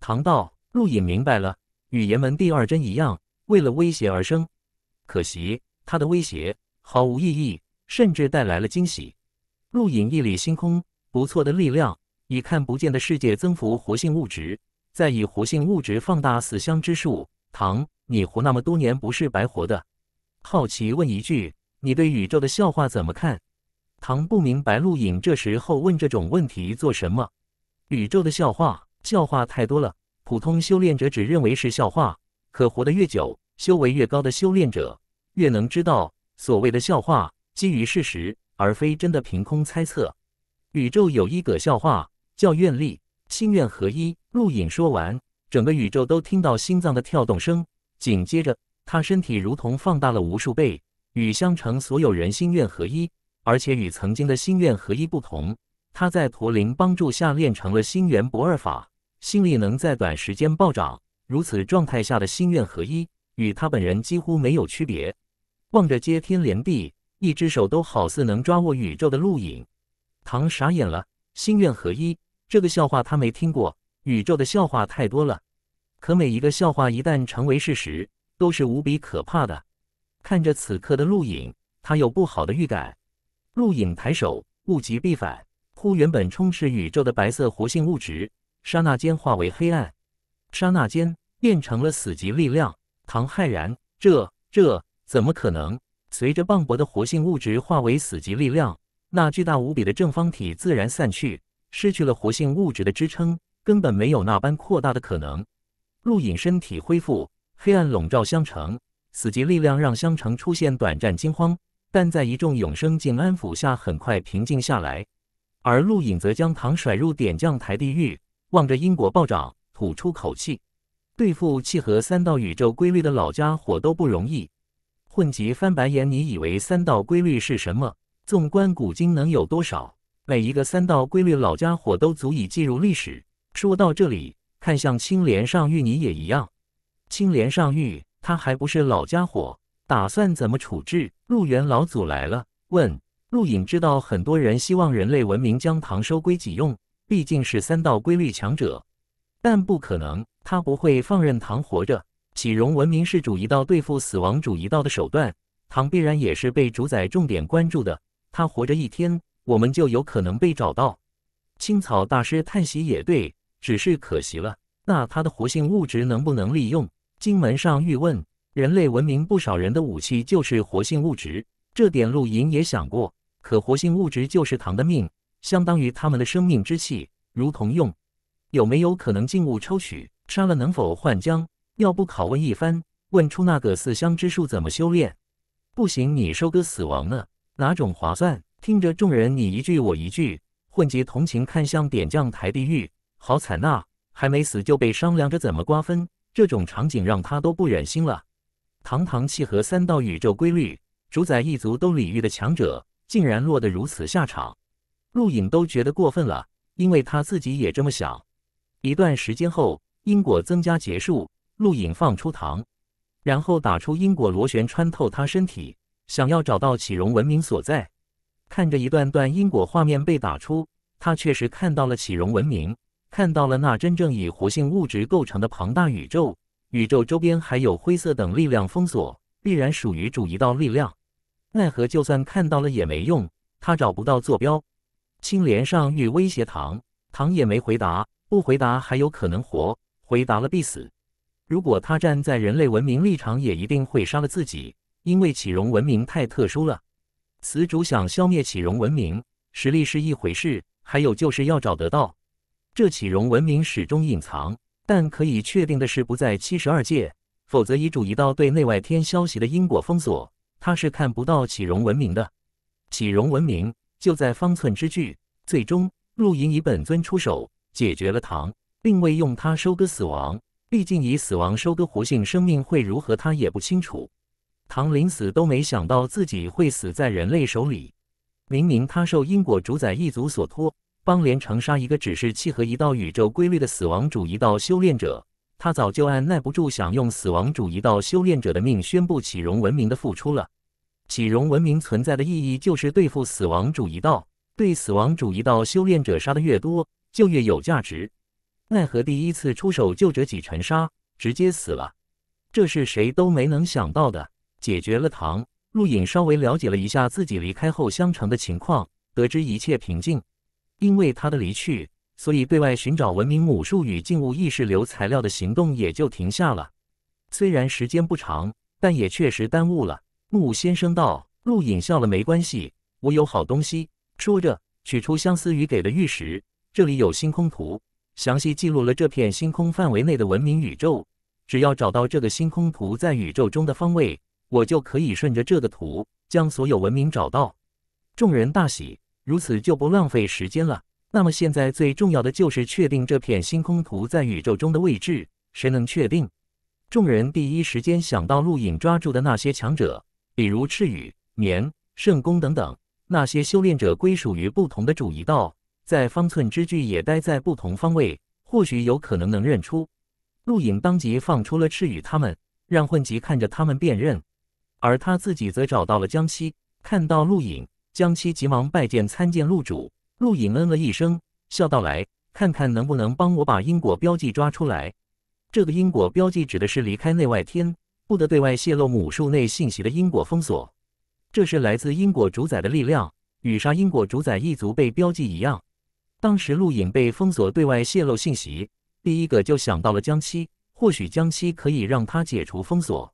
唐道，陆隐明白了，与阎门第二针一样。为了威胁而生，可惜他的威胁毫无意义，甚至带来了惊喜。陆影一缕星空，不错的力量，以看不见的世界增幅活性物质，再以活性物质放大死香之术。唐，你活那么多年不是白活的？好奇问一句，你对宇宙的笑话怎么看？唐不明白，陆影这时候问这种问题做什么？宇宙的笑话，笑话太多了，普通修炼者只认为是笑话。可活得越久，修为越高的修炼者，越能知道所谓的笑话基于事实，而非真的凭空猜测。宇宙有一个笑话，叫愿力，心愿合一。陆隐说完，整个宇宙都听到心脏的跳动声。紧接着，他身体如同放大了无数倍，与相城所有人心愿合一，而且与曾经的心愿合一不同，他在驼铃帮助下练成了心源不二法，心力能在短时间暴涨。如此状态下的心愿合一，与他本人几乎没有区别。望着接天连地，一只手都好似能抓握宇宙的陆影，唐傻眼了。心愿合一这个笑话他没听过，宇宙的笑话太多了。可每一个笑话一旦成为事实，都是无比可怕的。看着此刻的陆影，他有不好的预感。陆影抬手，物极必反，忽原本充斥宇宙的白色活性物质，刹那间化为黑暗，刹那间。变成了死级力量，唐骇然，这这怎么可能？随着磅礴的活性物质化为死级力量，那巨大无比的正方体自然散去，失去了活性物质的支撑，根本没有那般扩大的可能。陆隐身体恢复，黑暗笼罩香城，死级力量让香城出现短暂惊慌，但在一众永生境安抚下，很快平静下来。而陆隐则将唐甩入点将台地狱，望着因果暴涨，吐出口气。对付契合三道宇宙规律的老家伙都不容易，混级翻白眼。你以为三道规律是什么？纵观古今，能有多少？每一个三道规律老家伙都足以记入历史。说到这里，看向青莲上玉，你也一样。青莲上玉，他还不是老家伙，打算怎么处置？陆元老祖来了，问陆隐，知道很多人希望人类文明将唐收归己用，毕竟是三道规律强者，但不可能。他不会放任唐活着，岂容文明是主一道对付死亡主一道的手段？唐必然也是被主宰重点关注的。他活着一天，我们就有可能被找到。青草大师叹息也对，只是可惜了。那他的活性物质能不能利用？金门上欲问，人类文明不少人的武器就是活性物质，这点陆营也想过。可活性物质就是唐的命，相当于他们的生命之气，如同用有没有可能静物抽取？杀了能否换将？要不拷问一番，问出那个四香之术怎么修炼？不行，你收割死亡呢？哪种划算？听着，众人你一句我一句，混集同情，看向点将台地狱，好惨呐！还没死就被商量着怎么瓜分，这种场景让他都不忍心了。堂堂契合三道宇宙规律，主宰一族都礼遇的强者，竟然落得如此下场，陆影都觉得过分了，因为他自己也这么想。一段时间后。因果增加结束，陆影放出糖，然后打出因果螺旋穿透他身体，想要找到启荣文明所在。看着一段段因果画面被打出，他确实看到了启荣文明，看到了那真正以活性物质构成的庞大宇宙。宇宙周边还有灰色等力量封锁，必然属于主一道力量。奈何就算看到了也没用，他找不到坐标。青莲上欲威胁唐，唐也没回答，不回答还有可能活。回答了必死，如果他站在人类文明立场，也一定会杀了自己，因为启荣文明太特殊了。死主想消灭启荣文明，实力是一回事，还有就是要找得到。这启荣文明始终隐藏，但可以确定的是不在七十二界，否则以主一道对内外天消息的因果封锁，他是看不到启荣文明的。启荣文明就在方寸之距，最终陆银以本尊出手解决了唐。并未用它收割死亡，毕竟以死亡收割活性生命会如何，他也不清楚。唐临死都没想到自己会死在人类手里。明明他受因果主宰一族所托，帮连城杀一个只是契合一道宇宙规律的死亡主义道修炼者，他早就按耐不住想用死亡主义道修炼者的命宣布启荣文明的付出了。启荣文明存在的意义就是对付死亡主义道，对死亡主义道修炼者杀的越多，就越有价值。奈何第一次出手就折戟沉沙，直接死了。这是谁都没能想到的。解决了唐陆隐，稍微了解了一下自己离开后香城的情况，得知一切平静。因为他的离去，所以对外寻找文明母树与静物意识流材料的行动也就停下了。虽然时间不长，但也确实耽误了。木先生道：“陆隐笑了，没关系，我有好东西。”说着，取出相思雨给的玉石，这里有星空图。详细记录了这片星空范围内的文明宇宙。只要找到这个星空图在宇宙中的方位，我就可以顺着这个图将所有文明找到。众人大喜，如此就不浪费时间了。那么现在最重要的就是确定这片星空图在宇宙中的位置。谁能确定？众人第一时间想到陆隐抓住的那些强者，比如赤羽、年圣宫等等，那些修炼者归属于不同的主一道。在方寸之距也待在不同方位，或许有可能能认出。陆影当即放出了赤羽他们，让混吉看着他们辨认，而他自己则找到了江七。看到陆影，江七急忙拜见，参见陆主。陆影嗯了一声，笑道：“来看看能不能帮我把因果标记抓出来。这个因果标记指的是离开内外天，不得对外泄露母树内信息的因果封锁。这是来自因果主宰的力量，与杀因果主宰一族被标记一样。”当时陆影被封锁，对外泄露信息，第一个就想到了江七，或许江七可以让他解除封锁。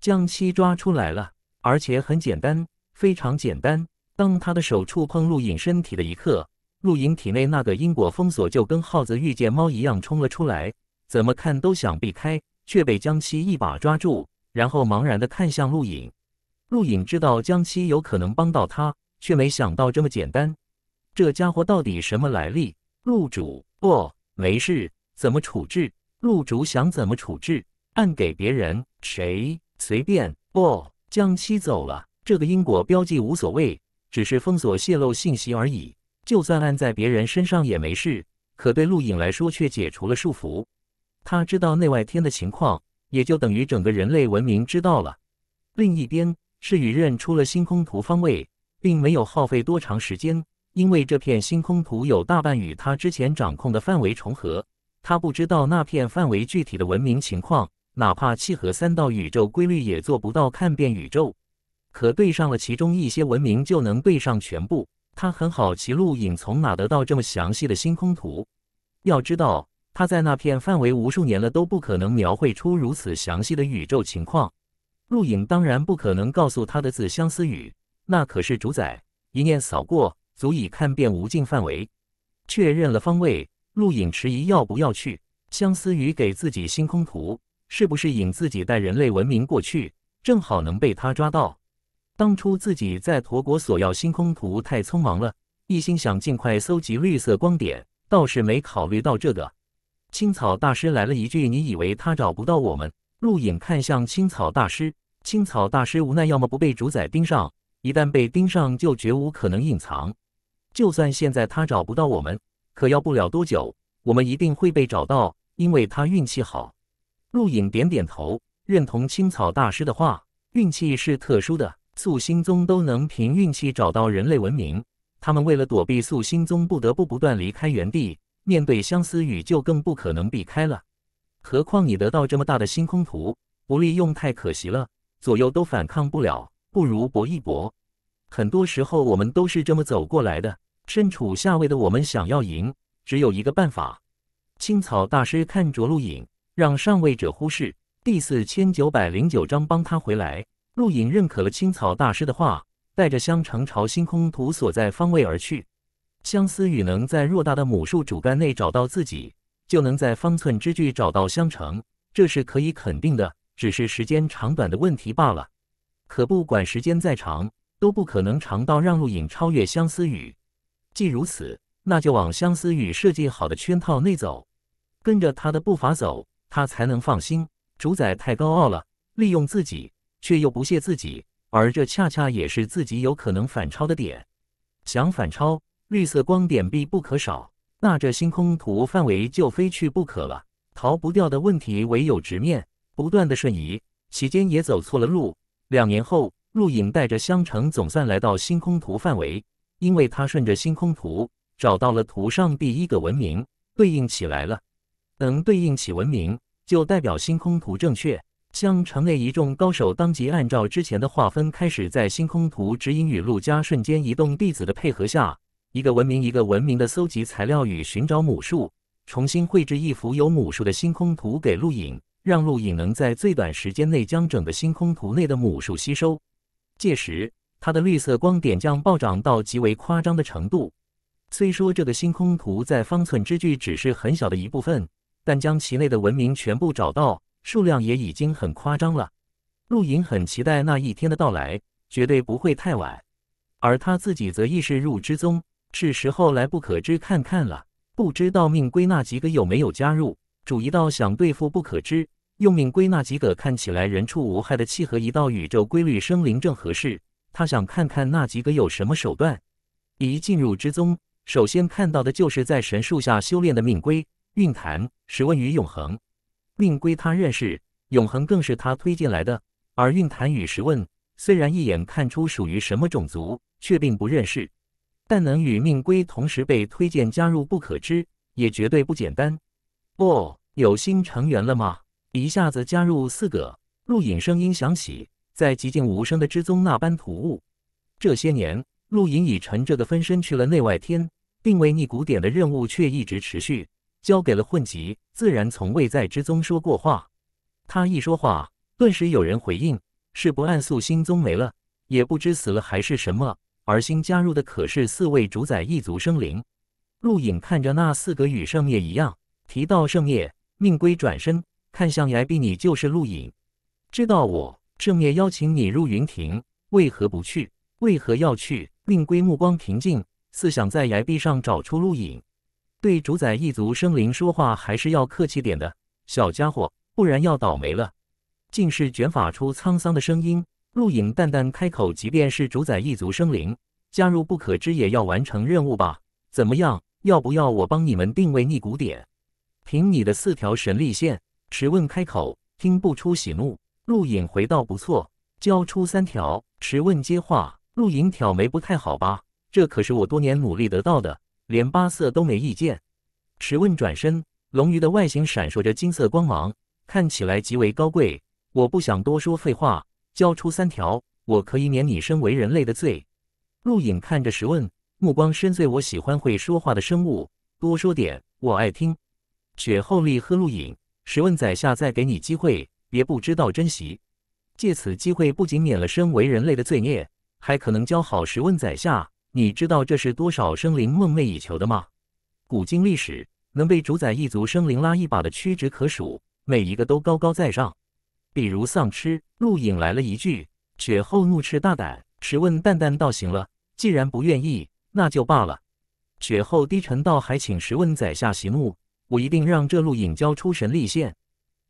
江七抓出来了，而且很简单，非常简单。当他的手触碰陆影身体的一刻，陆影体内那个因果封锁就跟耗子遇见猫一样冲了出来，怎么看都想避开，却被江七一把抓住，然后茫然的看向陆影。陆影知道江七有可能帮到他，却没想到这么简单。这家伙到底什么来历？陆主，不，没事。怎么处置？陆主想怎么处置？按给别人？谁？随便。不，江其走了。这个因果标记无所谓，只是封锁泄露信息而已。就算按在别人身上也没事，可对陆影来说却解除了束缚。他知道内外天的情况，也就等于整个人类文明知道了。另一边，赤羽认出了星空图方位，并没有耗费多长时间。因为这片星空图有大半与他之前掌控的范围重合，他不知道那片范围具体的文明情况，哪怕契合三道宇宙规律也做不到看遍宇宙。可对上了其中一些文明，就能对上全部。他很好奇陆影从哪得到这么详细的星空图，要知道他在那片范围无数年了都不可能描绘出如此详细的宇宙情况。陆影当然不可能告诉他的字相思雨，那可是主宰，一念扫过。足以看遍无尽范围，确认了方位。陆影迟疑要不要去？相思雨给自己星空图，是不是引自己带人类文明过去，正好能被他抓到？当初自己在驼国索要星空图太匆忙了，一心想尽快搜集绿色光点，倒是没考虑到这个。青草大师来了一句：“你以为他找不到我们？”陆影看向青草大师，青草大师无奈，要么不被主宰盯上，一旦被盯上，就绝无可能隐藏。就算现在他找不到我们，可要不了多久，我们一定会被找到。因为他运气好。陆影点点头，认同青草大师的话。运气是特殊的，素心宗都能凭运气找到人类文明。他们为了躲避素心宗，不得不不断离开原地，面对相思雨就更不可能避开了。何况你得到这么大的星空图，不利用太可惜了。左右都反抗不了，不如搏一搏。很多时候，我们都是这么走过来的。身处下位的我们，想要赢，只有一个办法。青草大师看着陆影，让上位者忽视第四千九百零九章，帮他回来。陆影认可了青草大师的话，带着香橙朝星空图所在方位而去。相思雨能在偌大的母树主干内找到自己，就能在方寸之距找到香橙，这是可以肯定的，只是时间长短的问题罢了。可不管时间再长，都不可能尝到让陆影超越相思雨。既如此，那就往相思雨设计好的圈套内走，跟着他的步伐走，他才能放心。主宰太高傲了，利用自己却又不屑自己，而这恰恰也是自己有可能反超的点。想反超，绿色光点必不可少，那这星空图范围就非去不可了。逃不掉的问题，唯有直面，不断的瞬移，期间也走错了路。两年后。陆影带着香橙总算来到星空图范围，因为他顺着星空图找到了图上第一个文明，对应起来了。能对应起文明，就代表星空图正确。香橙内一众高手当即按照之前的划分，开始在星空图指引与陆家瞬间移动弟子的配合下，一个文明一个文明的搜集材料与寻找母树，重新绘制一幅有母树的星空图给陆影，让陆影能在最短时间内将整个星空图内的母树吸收。届时，它的绿色光点将暴涨到极为夸张的程度。虽说这个星空图在方寸之距只是很小的一部分，但将其内的文明全部找到，数量也已经很夸张了。陆隐很期待那一天的到来，绝对不会太晚。而他自己则意识入之宗，是时候来不可知看看了。不知道命归纳几个有没有加入？主一道想对付不可知。用命龟那几个看起来人畜无害的契合一道宇宙规律生灵正合适，他想看看那几个有什么手段。一进入之宗，首先看到的就是在神树下修炼的命龟、运坛、十问与永恒。命龟他认识，永恒更是他推荐来的，而运坛与十问虽然一眼看出属于什么种族，却并不认识。但能与命龟同时被推荐加入，不可知也绝对不简单。哦，有新成员了吗？一下子加入四个，陆隐声音响起，在寂静无声的之中那般突兀。这些年，陆隐以沉这个分身去了内外天，并为逆古典的任务却一直持续，交给了混集，自然从未在之中说过话。他一说话，顿时有人回应，是不按素心宗没了，也不知死了还是什么。而新加入的可是四位主宰一族生灵。陆隐看着那四个与圣夜一样，提到圣灭命归转身。看向崖壁，你就是陆影，知道我正面邀请你入云庭，为何不去？为何要去？令归目光平静，似想在崖壁上找出陆影。对主宰一族生灵说话还是要客气点的，小家伙，不然要倒霉了。竟是卷发出沧桑的声音。陆影淡淡开口：“即便是主宰一族生灵，加入不可知也要完成任务吧？怎么样，要不要我帮你们定位逆古点？凭你的四条神力线。”迟问开口，听不出喜怒。陆影回道：“不错，交出三条。”迟问接话：“陆影挑眉，不太好吧？这可是我多年努力得到的，连八色都没意见。”迟问转身，龙鱼的外形闪烁着金色光芒，看起来极为高贵。我不想多说废话，交出三条，我可以免你身为人类的罪。陆影看着迟问，目光深邃。我喜欢会说话的生物，多说点，我爱听。雪后立喝陆影。十问宰下，再给你机会，别不知道珍惜。借此机会，不仅免了身为人类的罪孽，还可能教好十问宰下。你知道这是多少生灵梦寐以求的吗？古今历史，能被主宰一族生灵拉一把的屈指可数，每一个都高高在上。比如丧尸陆隐来了一句：“雪后怒斥大胆。”十问淡淡道：“行了，既然不愿意，那就罢了。”雪后低沉道：“还请十问宰下席怒。”我一定让这陆影交出神力线。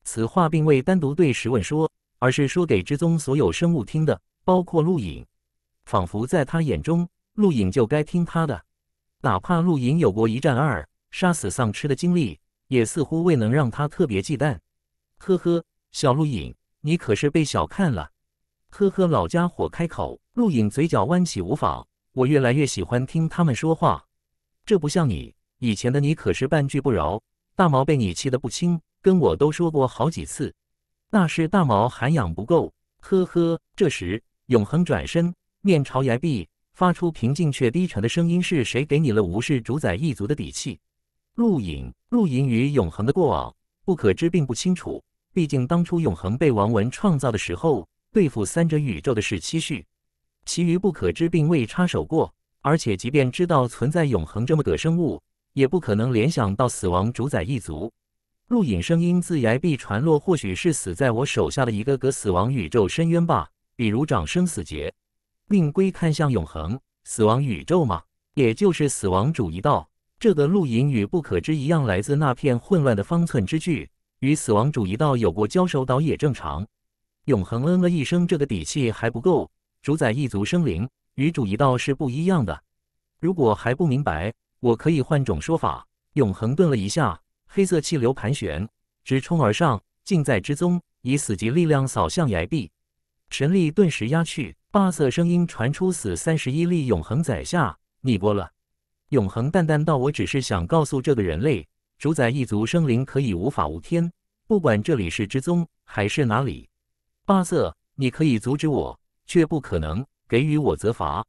此话并未单独对石问说，而是说给之宗所有生物听的，包括陆影。仿佛在他眼中，陆影就该听他的，哪怕陆影有过一战二杀死丧尸的经历，也似乎未能让他特别忌惮。呵呵，小陆影，你可是被小看了。呵呵，老家伙开口，陆影嘴角弯起，无妨。我越来越喜欢听他们说话，这不像你，以前的你可是半句不饶。大毛被你气得不轻，跟我都说过好几次，那是大毛涵养不够。呵呵。这时，永恒转身，面朝崖壁，发出平静却低沉的声音：“是谁给你了无视主宰一族的底气？”陆隐，陆隐与永恒的过往不可知，并不清楚。毕竟当初永恒被王文创造的时候，对付三者宇宙的是七绪，其余不可知并未插手过。而且，即便知道存在永恒这么个生物。也不可能联想到死亡主宰一族。录影声音自崖壁传落，或许是死在我手下的一个个死亡宇宙深渊吧，比如长生死劫、命归看向永恒死亡宇宙吗？也就是死亡主一道。这个录隐与不可知一样，来自那片混乱的方寸之巨，与死亡主一道有过交手，倒也正常。永恒嗯了一声，这个底气还不够。主宰一族生灵与主一道是不一样的，如果还不明白。我可以换种说法。永恒顿了一下，黑色气流盘旋，直冲而上，尽在之中，以死级力量扫向崖壁，神力顿时压去。八色声音传出：“死三十一，力永恒宰下，逆波了。”永恒淡淡道：“我只是想告诉这个人类，主宰一族生灵可以无法无天，不管这里是之宗还是哪里。八色，你可以阻止我，却不可能给予我责罚。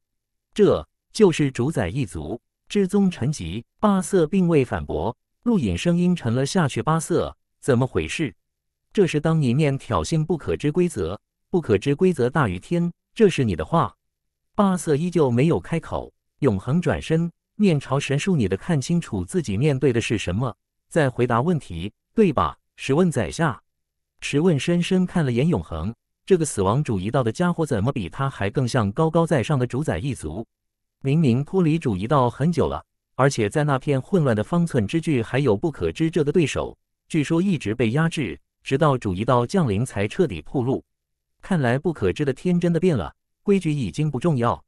这就是主宰一族。”失宗沉寂，巴瑟并未反驳。露影声音沉了下去。巴瑟，怎么回事？这是当你念挑衅不可知规则，不可知规则大于天，这是你的话。巴瑟依旧没有开口。永恒转身，面朝神树，你的看清楚自己面对的是什么，再回答问题，对吧？十问宰下，十问深深看了眼永恒，这个死亡主义道的家伙，怎么比他还更像高高在上的主宰一族？明明脱离主一道很久了，而且在那片混乱的方寸之距还有不可知这个对手，据说一直被压制，直到主一道降临才彻底铺路。看来不可知的天真的变了，规矩已经不重要。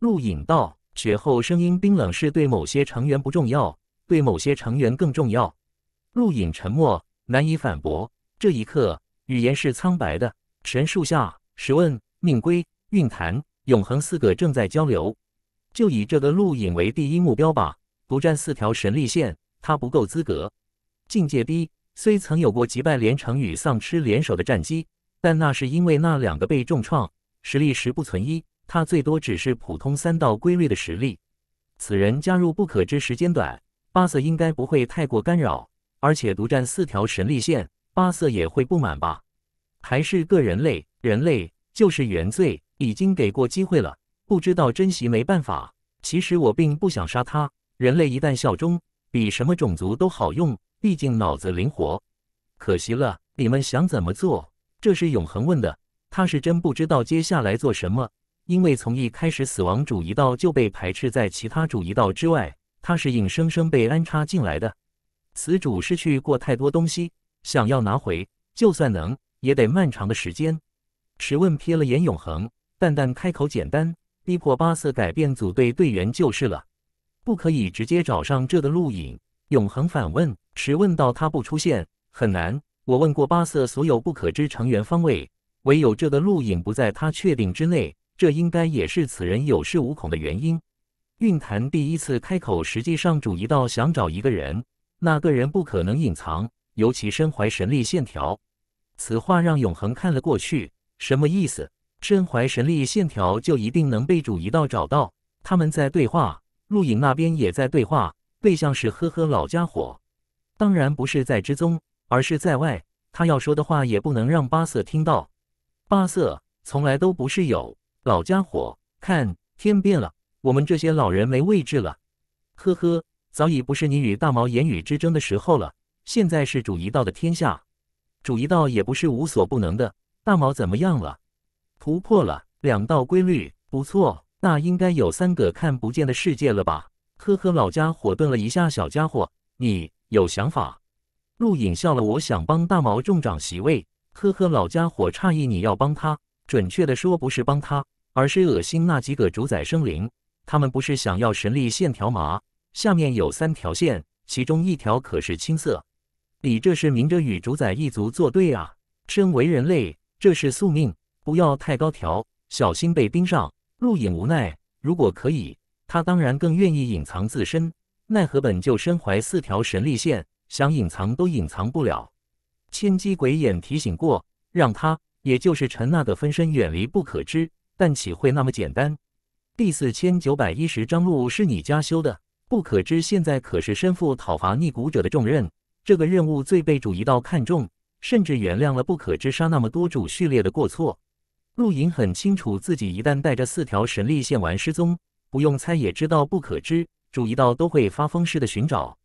陆隐道：“雪后声音冰冷，是对某些成员不重要，对某些成员更重要。”陆隐沉默，难以反驳。这一刻，语言是苍白的。神树下，十问、命归、运坛永恒四个正在交流。就以这个陆隐为第一目标吧。独占四条神力线，他不够资格。境界低，虽曾有过击败连城与丧尸联手的战绩，但那是因为那两个被重创，实力实不存一。他最多只是普通三道规律的实力。此人加入不可知，时间短，八色应该不会太过干扰。而且独占四条神力线，八色也会不满吧？还是个人类，人类就是原罪，已经给过机会了。不知道珍惜没办法。其实我并不想杀他。人类一旦效忠，比什么种族都好用，毕竟脑子灵活。可惜了，你们想怎么做？这是永恒问的。他是真不知道接下来做什么，因为从一开始死亡主一道就被排斥在其他主一道之外，他是硬生生被安插进来的。此主失去过太多东西，想要拿回，就算能，也得漫长的时间。迟问瞥了眼永恒，淡淡开口，简单。逼迫巴瑟改变组队队员就是了，不可以直接找上这的录影。永恒反问，迟问到他不出现，很难。我问过巴瑟所有不可知成员方位，唯有这的录影不在他确定之内。这应该也是此人有恃无恐的原因。运坛第一次开口，实际上主一道想找一个人，那个人不可能隐藏，尤其身怀神力线条。此话让永恒看了过去，什么意思？身怀神力，线条就一定能被主一道找到。他们在对话，陆影那边也在对话。对象是呵呵老家伙，当然不是在之中，而是在外。他要说的话也不能让巴瑟听到。巴瑟从来都不是有老家伙，看天变了，我们这些老人没位置了。呵呵，早已不是你与大毛言语之争的时候了。现在是主一道的天下，主一道也不是无所不能的。大毛怎么样了？突破了两道规律，不错，那应该有三个看不见的世界了吧？呵呵，老家伙顿了一下，小家伙，你有想法？陆隐笑了，我想帮大毛中掌席位。呵呵，老家伙诧异，你要帮他？准确的说，不是帮他，而是恶心那几个主宰生灵。他们不是想要神力线条吗？下面有三条线，其中一条可是青色。你这是明着与主宰一族作对啊！身为人类，这是宿命。不要太高调，小心被盯上。陆隐无奈，如果可以，他当然更愿意隐藏自身，奈何本就身怀四条神力线，想隐藏都隐藏不了。千机鬼眼提醒过，让他，也就是陈娜的分身远离不可知，但岂会那么简单？第四千九百一十章路是你家修的，不可知现在可是身负讨伐逆古者的重任，这个任务最被主一道看中，甚至原谅了不可知杀那么多主序列的过错。陆莹很清楚，自己一旦带着四条神力线玩失踪，不用猜也知道不可知，注意到都会发疯似的寻找。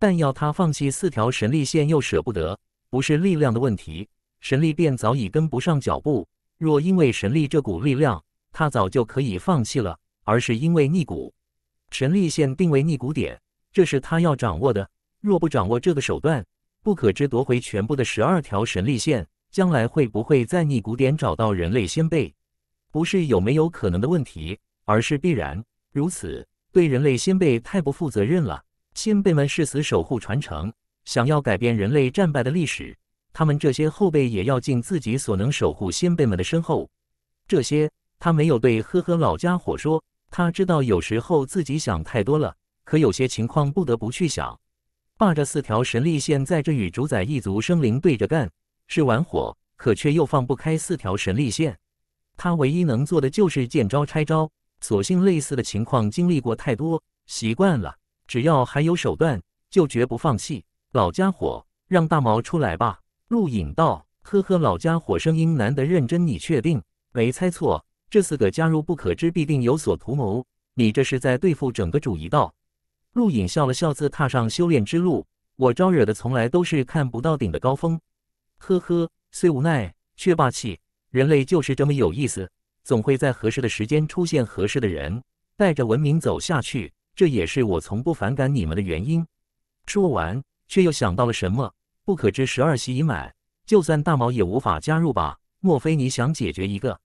但要他放弃四条神力线又舍不得，不是力量的问题，神力便早已跟不上脚步。若因为神力这股力量，他早就可以放弃了，而是因为逆骨神力线定位逆骨点，这是他要掌握的。若不掌握这个手段，不可知夺回全部的十二条神力线。将来会不会在逆古点找到人类先辈？不是有没有可能的问题，而是必然如此。对人类先辈太不负责任了，先辈们誓死守护传承，想要改变人类战败的历史，他们这些后辈也要尽自己所能守护先辈们的身后。这些他没有对呵呵老家伙说，他知道有时候自己想太多了，可有些情况不得不去想。霸着四条神力线在这与主宰一族生灵对着干。是玩火，可却又放不开四条神力线。他唯一能做的就是见招拆招。所幸类似的情况经历过太多，习惯了。只要还有手段，就绝不放弃。老家伙，让大毛出来吧。陆隐道：“呵呵，老家伙，声音难得认真。你确定没猜错？这四个加入不可知，必定有所图谋。你这是在对付整个主一道。”陆隐笑了笑，自踏上修炼之路。我招惹的从来都是看不到顶的高峰。呵呵，虽无奈却霸气。人类就是这么有意思，总会在合适的时间出现合适的人，带着文明走下去。这也是我从不反感你们的原因。说完，却又想到了什么？不可知。十二席已满，就算大毛也无法加入吧？莫非你想解决一个？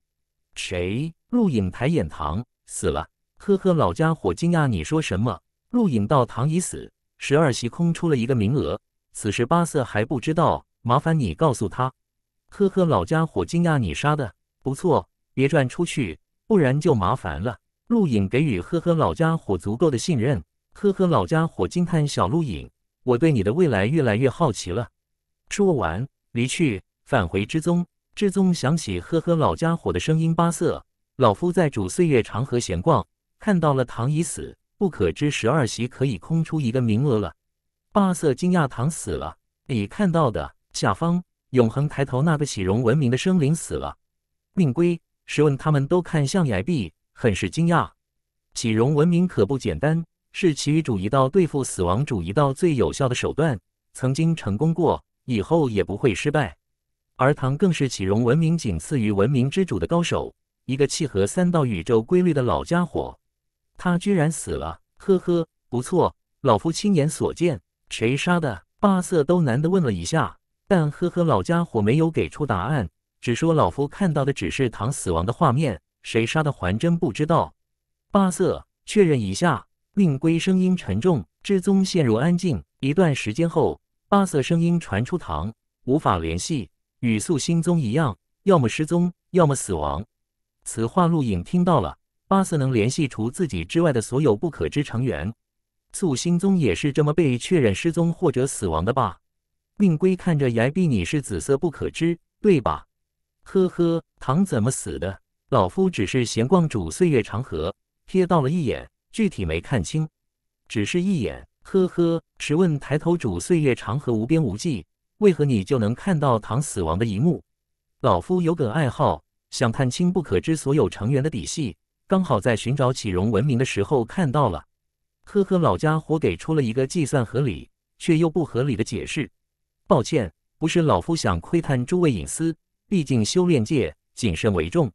谁？陆影抬眼，唐死了。呵呵，老家伙惊讶。你说什么？陆影道，唐已死，十二席空出了一个名额。此时八色还不知道。麻烦你告诉他，呵呵，老家伙惊讶你杀的不错，别转出去，不然就麻烦了。陆影给予呵呵老家伙足够的信任，呵呵老家伙惊叹小陆影，我对你的未来越来越好奇了。说完离去，返回之宗。之宗想起呵呵老家伙的声音，八色老夫在主岁月长河闲逛，看到了唐已死，不可知十二席可以空出一个名额了。八色惊讶唐死了，你看到的。下方永恒抬头，那个启荣文明的生灵死了。命归。时问，他们都看向崖壁，很是惊讶。启荣文明可不简单，是其余主一道对付死亡主一道最有效的手段，曾经成功过，以后也不会失败。而唐更是启荣文明仅次于文明之主的高手，一个契合三道宇宙规律的老家伙，他居然死了。呵呵，不错，老夫亲眼所见。谁杀的？巴瑟都难得问了一下。但呵呵，老家伙没有给出答案，只说老夫看到的只是唐死亡的画面，谁杀的还真不知道。八色，确认一下，令龟声音沉重，至宗陷入安静。一段时间后，八色声音传出，唐无法联系，与素心宗一样，要么失踪，要么死亡。此话录影听到了，八色能联系除自己之外的所有不可知成员，素心宗也是这么被确认失踪或者死亡的吧？命龟看着崖壁，你是紫色不可知，对吧？呵呵，唐怎么死的？老夫只是闲逛主岁月长河，瞥到了一眼，具体没看清，只是一眼。呵呵，只问抬头主岁月长河无边无际，为何你就能看到唐死亡的一幕？老夫有个爱好，想探清不可知所有成员的底细，刚好在寻找启荣文明的时候看到了。呵呵，老家伙给出了一个计算合理却又不合理的解释。抱歉，不是老夫想窥探诸位隐私，毕竟修炼界谨慎为重。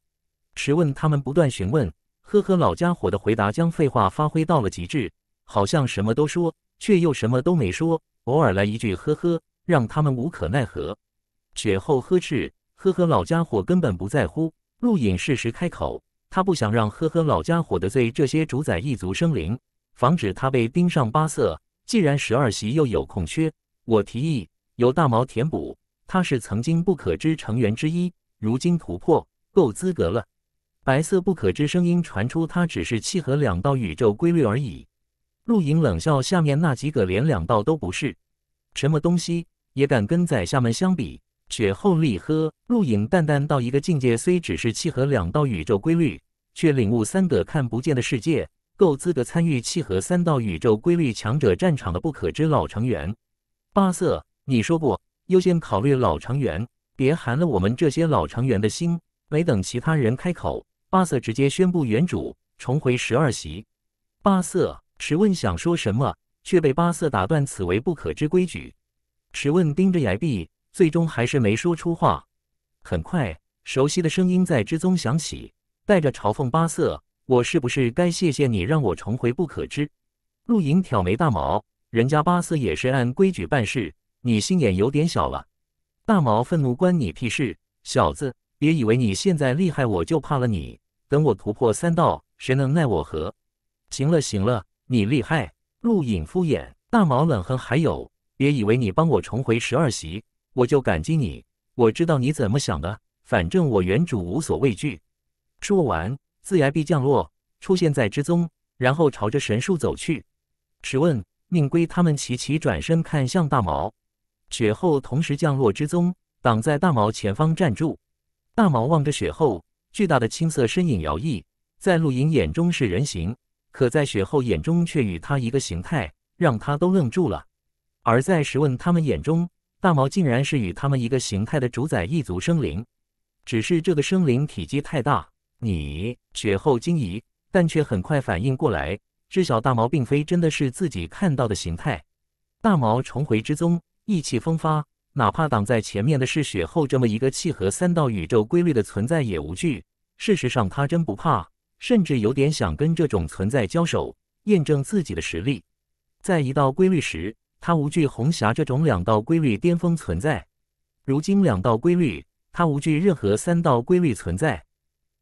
持问他们不断询问，呵呵，老家伙的回答将废话发挥到了极致，好像什么都说，却又什么都没说，偶尔来一句呵呵，让他们无可奈何。雪后呵斥，呵呵，老家伙根本不在乎。陆隐适时开口，他不想让呵呵老家伙得罪这些主宰一族生灵，防止他被盯上。八色。既然十二席又有空缺，我提议。由大毛填补，他是曾经不可知成员之一，如今突破够资格了。白色不可知声音传出，他只是契合两道宇宙规律而已。陆影冷笑，下面那几个连两道都不是，什么东西也敢跟在下们相比？雪后立喝，陆影淡淡道：“一个境界，虽只是契合两道宇宙规律，却领悟三个看不见的世界，够资格参与契合三道宇宙规律强者战场的不可知老成员。八色。你说过优先考虑老成员，别寒了我们这些老成员的心。没等其他人开口，巴瑟直接宣布原主重回十二席。巴瑟迟问想说什么，却被巴瑟打断：“此为不可知规矩。”迟问盯着崖壁，最终还是没说出话。很快，熟悉的声音在之中响起，带着嘲讽：“巴瑟，我是不是该谢谢你让我重回不可知？”陆莹挑眉大毛，人家巴瑟也是按规矩办事。你心眼有点小了，大毛愤怒关你屁事！小子，别以为你现在厉害我就怕了你。等我突破三道，谁能奈我何？行了行了，你厉害。陆隐敷衍大毛冷哼，还有，别以为你帮我重回十二席，我就感激你。我知道你怎么想的，反正我原主无所畏惧。说完，自崖壁降落，出现在之中，然后朝着神树走去。试问、命归他们齐齐转身看向大毛。雪后同时降落之宗，挡在大毛前方站住。大毛望着雪后巨大的青色身影摇曳，在露营眼中是人形，可在雪后眼中却与他一个形态，让他都愣住了。而在石问他们眼中，大毛竟然是与他们一个形态的主宰一族生灵，只是这个生灵体积太大。你雪后惊疑，但却很快反应过来，知晓大毛并非真的是自己看到的形态。大毛重回之宗。意气风发，哪怕挡在前面的是雪后这么一个契合三道宇宙规律的存在也无惧。事实上，他真不怕，甚至有点想跟这种存在交手，验证自己的实力。在一道规律时，他无惧红霞这种两道规律巅峰存在；如今两道规律，他无惧任何三道规律存在。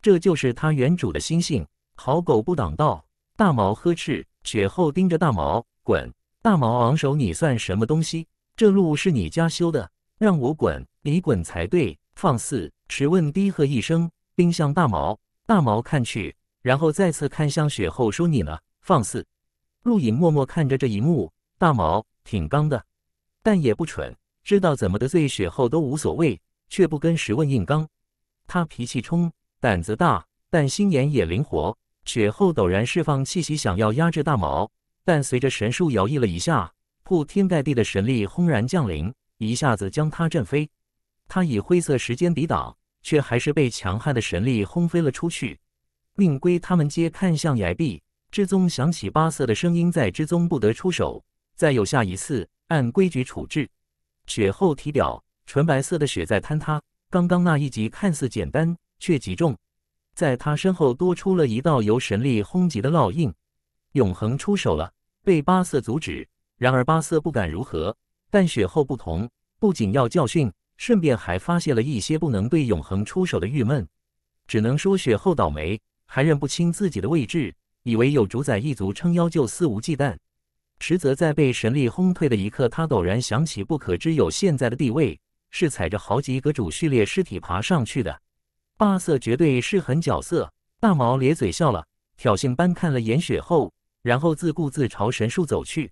这就是他原主的心性。好狗不挡道，大毛呵斥雪后，盯着大毛滚。大毛昂首，你算什么东西？这路是你家修的，让我滚，你滚才对！放肆！石问低喝一声，盯向大毛。大毛看去，然后再次看向雪后，说：“你呢？放肆！”陆隐默默看着这一幕。大毛挺刚的，但也不蠢，知道怎么得罪雪后都无所谓，却不跟石问硬刚。他脾气冲，胆子大，但心眼也灵活。雪后陡然释放气息，想要压制大毛，但随着神树摇曳了一下。铺天盖地的神力轰然降临，一下子将他震飞。他以灰色时间抵挡，却还是被强悍的神力轰飞了出去。命龟他们皆看向崖壁，之宗想起八色的声音，在之宗不得出手。再有下一次，按规矩处置。雪后体表纯白色的雪在坍塌。刚刚那一击看似简单，却极重，在他身后多出了一道由神力轰击的烙印。永恒出手了，被八色阻止。然而巴瑟不敢如何，但雪后不同，不仅要教训，顺便还发泄了一些不能对永恒出手的郁闷。只能说雪后倒霉，还认不清自己的位置，以为有主宰一族撑腰就肆无忌惮。实则在被神力轰退的一刻，他陡然想起不可知有现在的地位是踩着好几个主序列尸体爬上去的。巴瑟绝对是很角色。大毛咧嘴笑了，挑衅般看了眼雪后，然后自顾自朝神树走去。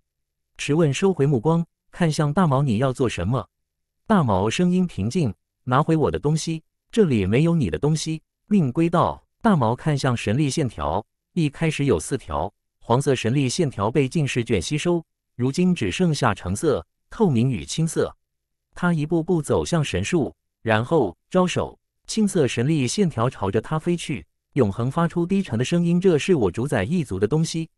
迟问收回目光，看向大毛：“你要做什么？”大毛声音平静：“拿回我的东西。这里没有你的东西。”命归道。大毛看向神力线条，一开始有四条黄色神力线条被近视卷吸收，如今只剩下橙色、透明与青色。他一步步走向神树，然后招手，青色神力线条朝着他飞去。永恒发出低沉的声音：“这是我主宰一族的东西。”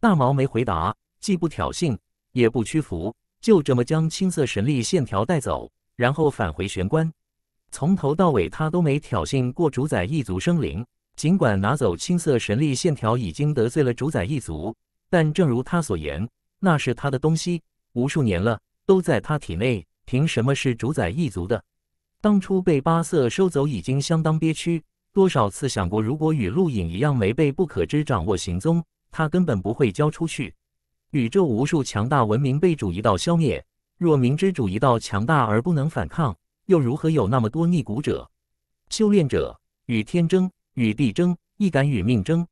大毛没回答，既不挑衅。也不屈服，就这么将青色神力线条带走，然后返回玄关。从头到尾，他都没挑衅过主宰一族生灵。尽管拿走青色神力线条已经得罪了主宰一族，但正如他所言，那是他的东西，无数年了都在他体内，凭什么是主宰一族的？当初被八色收走已经相当憋屈，多少次想过，如果与陆影一样没被不可知掌握行踪，他根本不会交出去。宇宙无数强大文明被主一道消灭。若明知主一道强大而不能反抗，又如何有那么多逆古者、修炼者与天争、与地争、亦敢与命争？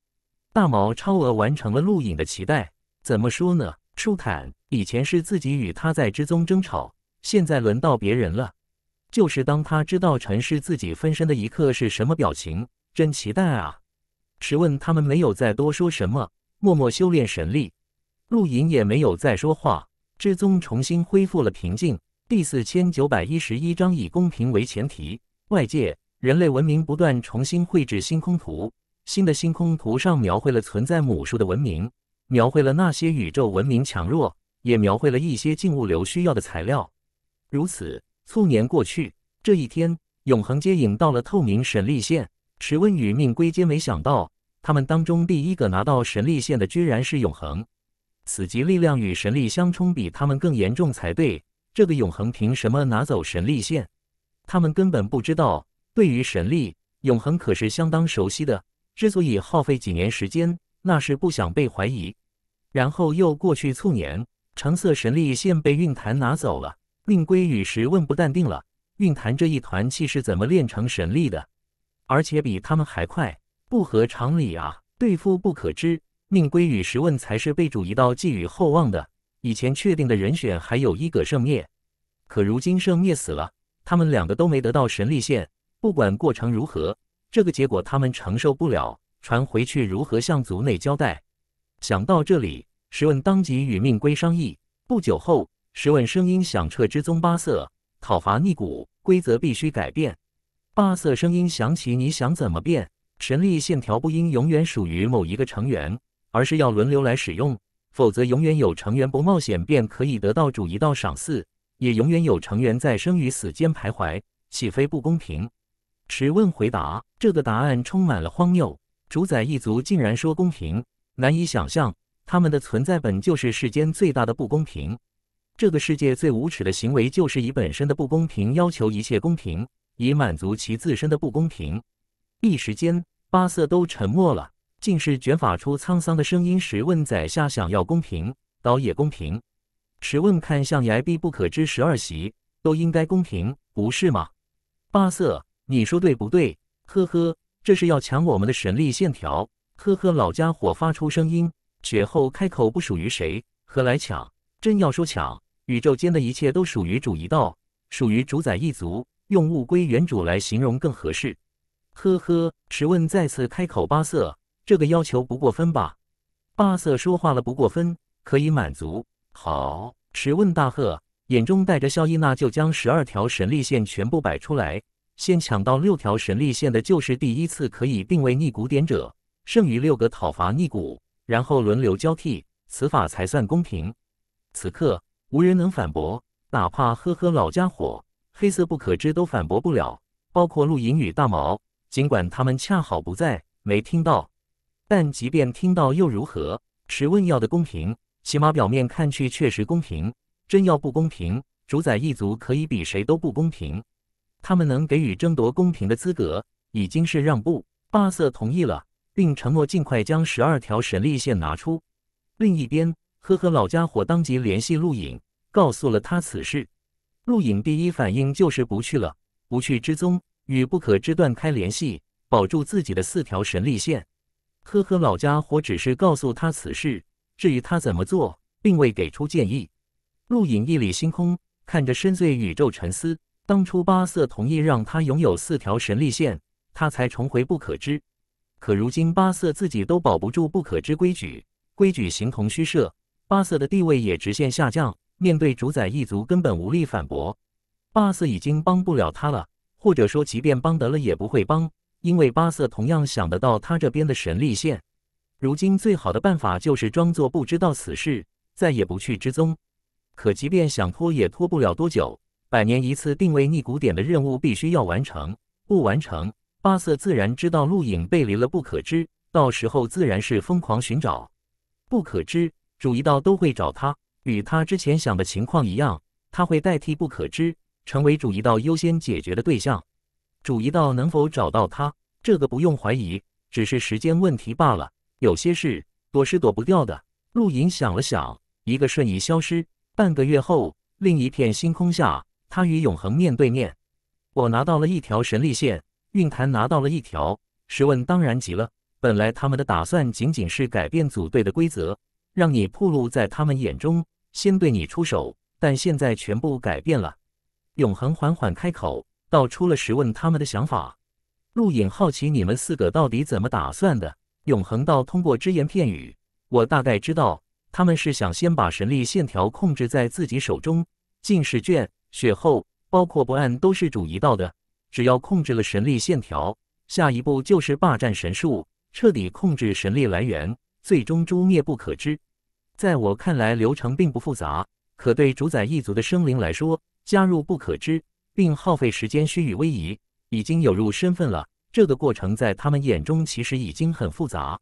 大毛超额完成了录影的期待。怎么说呢？舒坦。以前是自己与他在之中争吵，现在轮到别人了。就是当他知道尘是自己分身的一刻是什么表情？真期待啊！试问他们没有再多说什么，默默修炼神力。露营也没有再说话，至宗重新恢复了平静。第四千九百一十一章以公平为前提。外界，人类文明不断重新绘制星空图，新的星空图上描绘了存在母树的文明，描绘了那些宇宙文明强弱，也描绘了一些静物流需要的材料。如此，数年过去，这一天，永恒接引到了透明神力线。迟问与命归天，没想到他们当中第一个拿到神力线的居然是永恒。此级力量与神力相冲，比他们更严重才对。这个永恒凭什么拿走神力线？他们根本不知道，对于神力，永恒可是相当熟悉的。之所以耗费几年时间，那是不想被怀疑。然后又过去数年，橙色神力线被运坛拿走了。令归与时问不淡定了。运坛这一团气是怎么炼成神力的？而且比他们还快，不合常理啊！对付不可知。命归与时问才是被主一道寄予厚望的。以前确定的人选还有伊葛圣灭，可如今圣灭死了，他们两个都没得到神力线。不管过程如何，这个结果他们承受不了，传回去如何向族内交代？想到这里，时问当即与命归商议。不久后，时问声音响彻之宗八色讨伐逆谷，规则必须改变。八色声音响起：“你想怎么变？神力线条不应永远属于某一个成员。”而是要轮流来使用，否则永远有成员不冒险便可以得到主一道赏赐，也永远有成员在生与死间徘徊，岂非不公平？迟问回答，这个答案充满了荒谬。主宰一族竟然说公平，难以想象，他们的存在本就是世间最大的不公平。这个世界最无耻的行为，就是以本身的不公平要求一切公平，以满足其自身的不公平。一时间，巴瑟都沉默了。竟是卷发出沧桑的声音，石问宰下想要公平，倒也公平。石问看向崖壁不可知十二席，都应该公平，不是吗？八色，你说对不对？呵呵，这是要抢我们的神力线条？呵呵，老家伙发出声音，雪后开口不属于谁，何来抢？真要说抢，宇宙间的一切都属于主一道，属于主宰一族，用物归原主来形容更合适。呵呵，石问再次开口，八色。这个要求不过分吧？巴瑟说话了，不过分，可以满足。好，史问大赫眼中带着笑意，那就将十二条神力线全部摆出来。先抢到六条神力线的就是第一次可以定位逆古点者，剩余六个讨伐逆古，然后轮流交替，此法才算公平。此刻无人能反驳，哪怕呵呵老家伙黑色不可知都反驳不了，包括露影与大毛，尽管他们恰好不在，没听到。但即便听到又如何？持问要的公平，起码表面看去确实公平。真要不公平，主宰一族可以比谁都不公平。他们能给予争夺公平的资格，已经是让步。巴瑟同意了，并承诺尽快将十二条神力线拿出。另一边，呵呵老家伙当即联系陆影，告诉了他此事。陆影第一反应就是不去了，不去之宗与不可之断开联系，保住自己的四条神力线。呵呵，老家伙只是告诉他此事，至于他怎么做，并未给出建议。陆影一缕星空，看着深邃宇宙沉思。当初巴瑟同意让他拥有四条神力线，他才重回不可知。可如今巴瑟自己都保不住不可知规矩，规矩形同虚设，巴瑟的地位也直线下降，面对主宰一族根本无力反驳。巴瑟已经帮不了他了，或者说，即便帮得了，也不会帮。因为巴瑟同样想得到他这边的神力线，如今最好的办法就是装作不知道此事，再也不去追踪。可即便想拖也拖不了多久，百年一次定位逆古典的任务必须要完成，不完成，巴瑟自然知道陆影背离了不可知，到时候自然是疯狂寻找。不可知主一道都会找他，与他之前想的情况一样，他会代替不可知成为主一道优先解决的对象。主一道能否找到他？这个不用怀疑，只是时间问题罢了。有些事躲是躲不掉的。陆莹想了想，一个瞬移消失。半个月后，另一片星空下，他与永恒面对面。我拿到了一条神力线，韵坛拿到了一条。试问当然急了。本来他们的打算仅仅是改变组队的规则，让你暴露在他们眼中，先对你出手。但现在全部改变了。永恒缓缓开口。道出了十问他们的想法。陆隐好奇你们四个到底怎么打算的。永恒道通过只言片语，我大概知道他们是想先把神力线条控制在自己手中。近视卷、雪后，包括不按都是主一道的。只要控制了神力线条，下一步就是霸占神术，彻底控制神力来源，最终诛灭不可知。在我看来，流程并不复杂。可对主宰一族的生灵来说，加入不可知。并耗费时间，虚与委蛇，已经有入身份了。这个过程在他们眼中其实已经很复杂，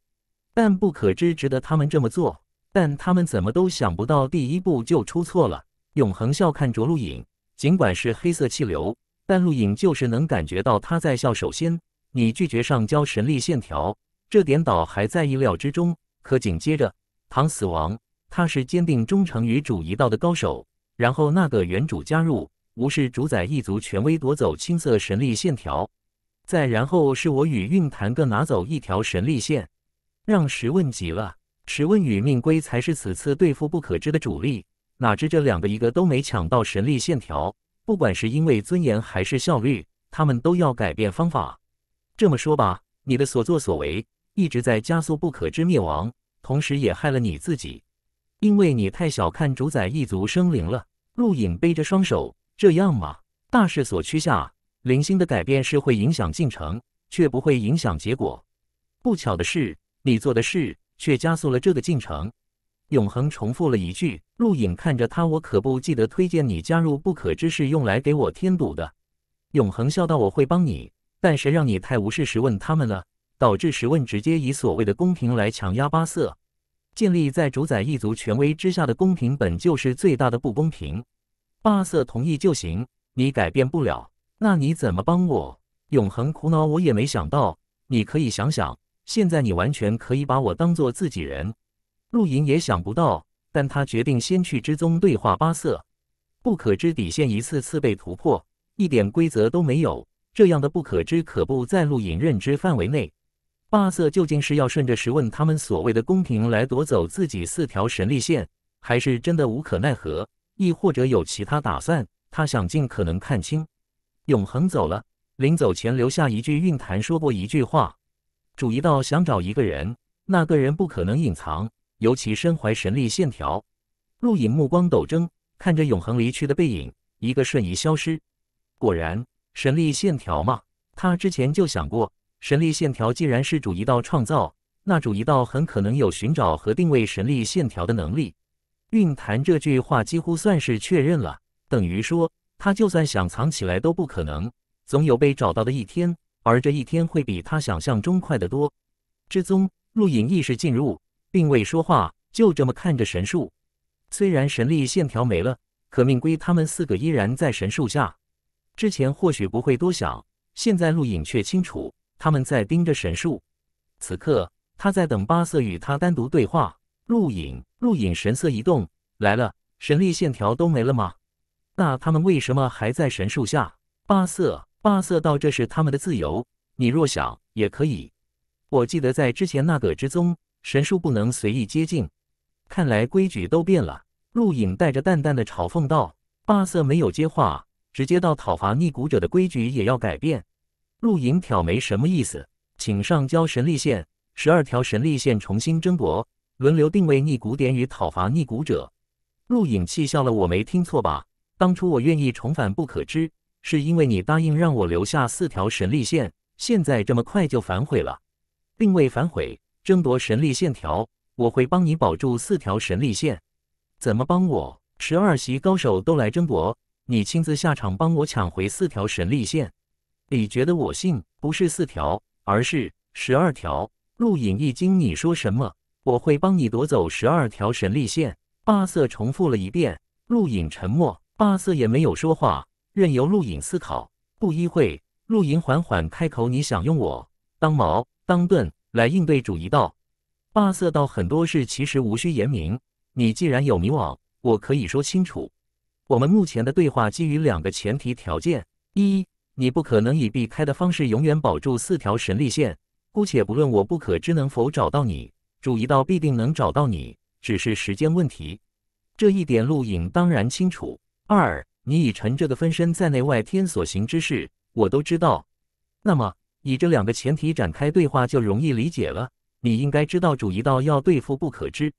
但不可知，值得他们这么做。但他们怎么都想不到，第一步就出错了。永恒笑看着陆影，尽管是黑色气流，但陆影就是能感觉到他在笑。首先，你拒绝上交神力线条，这点倒还在意料之中。可紧接着，唐死亡，他是坚定忠诚于主一道的高手。然后那个原主加入。无视主宰一族权威，夺走青色神力线条，再然后是我与运坛各拿走一条神力线，让石问急了。石问与命龟才是此次对付不可知的主力，哪知这两个一个都没抢到神力线条。不管是因为尊严还是效率，他们都要改变方法。这么说吧，你的所作所为一直在加速不可知灭亡，同时也害了你自己，因为你太小看主宰一族生灵了。陆影背着双手。这样吗？大势所趋下，零星的改变是会影响进程，却不会影响结果。不巧的是，你做的事却加速了这个进程。永恒重复了一句，陆影看着他，我可不记得推荐你加入不可知是用来给我添堵的。永恒笑道：“我会帮你，但谁让你太无事时问他们了，导致时问直接以所谓的公平来强压巴色。建立在主宰一族权威之下的公平，本就是最大的不公平。巴瑟同意就行，你改变不了。那你怎么帮我？永恒苦恼，我也没想到。你可以想想，现在你完全可以把我当做自己人。露莹也想不到，但他决定先去之宗对话巴瑟。不可知底线一次次被突破，一点规则都没有。这样的不可知可不在露莹认知范围内。巴瑟究竟是要顺着时问他们所谓的公平来夺走自己四条神力线，还是真的无可奈何？亦或者有其他打算，他想尽可能看清。永恒走了，临走前留下一句韵谈，说过一句话：主一道想找一个人，那个人不可能隐藏，尤其身怀神力线条。陆隐目光抖睁，看着永恒离去的背影，一个瞬移消失。果然，神力线条嘛，他之前就想过。神力线条既然是主一道创造，那主一道很可能有寻找和定位神力线条的能力。运谭这句话几乎算是确认了，等于说他就算想藏起来都不可能，总有被找到的一天，而这一天会比他想象中快得多。之踪，陆隐意识进入，并未说话，就这么看着神树。虽然神力线条没了，可命归他们四个依然在神树下。之前或许不会多想，现在陆隐却清楚他们在盯着神树。此刻他在等巴色与他单独对话。陆影，陆影神色一动，来了，神力线条都没了吗？那他们为什么还在神树下？八色，八色道：“这是他们的自由，你若想也可以。”我记得在之前那个之宗，神树不能随意接近，看来规矩都变了。陆影带着淡淡的嘲讽道：“八色没有接话，直接到讨伐逆谷者的规矩也要改变。”陆影挑眉，什么意思？请上交神力线，十二条神力线重新争夺。轮流定位逆古点与讨伐逆古者。陆影气笑了，我没听错吧？当初我愿意重返不可知，是因为你答应让我留下四条神力线。现在这么快就反悔了，定位反悔，争夺神力线条，我会帮你保住四条神力线。怎么帮我？十二席高手都来争夺，你亲自下场帮我抢回四条神力线。你觉得我信？不是四条，而是十二条。陆影一惊，你说什么？我会帮你夺走十二条神力线。霸色重复了一遍。陆影沉默。霸色也没有说话，任由陆影思考。不一会，陆影缓缓开口：“你想用我当矛、当盾来应对主一道？”霸色道：“很多事其实无需言明。你既然有迷惘，我可以说清楚。我们目前的对话基于两个前提条件：一，你不可能以避开的方式永远保住四条神力线。姑且不论我不可知能否找到你。”主一道必定能找到你，只是时间问题。这一点陆影当然清楚。二，你以陈这个分身在内外天所行之事，我都知道。那么，以这两个前提展开对话就容易理解了。你应该知道，主一道要对付不可知。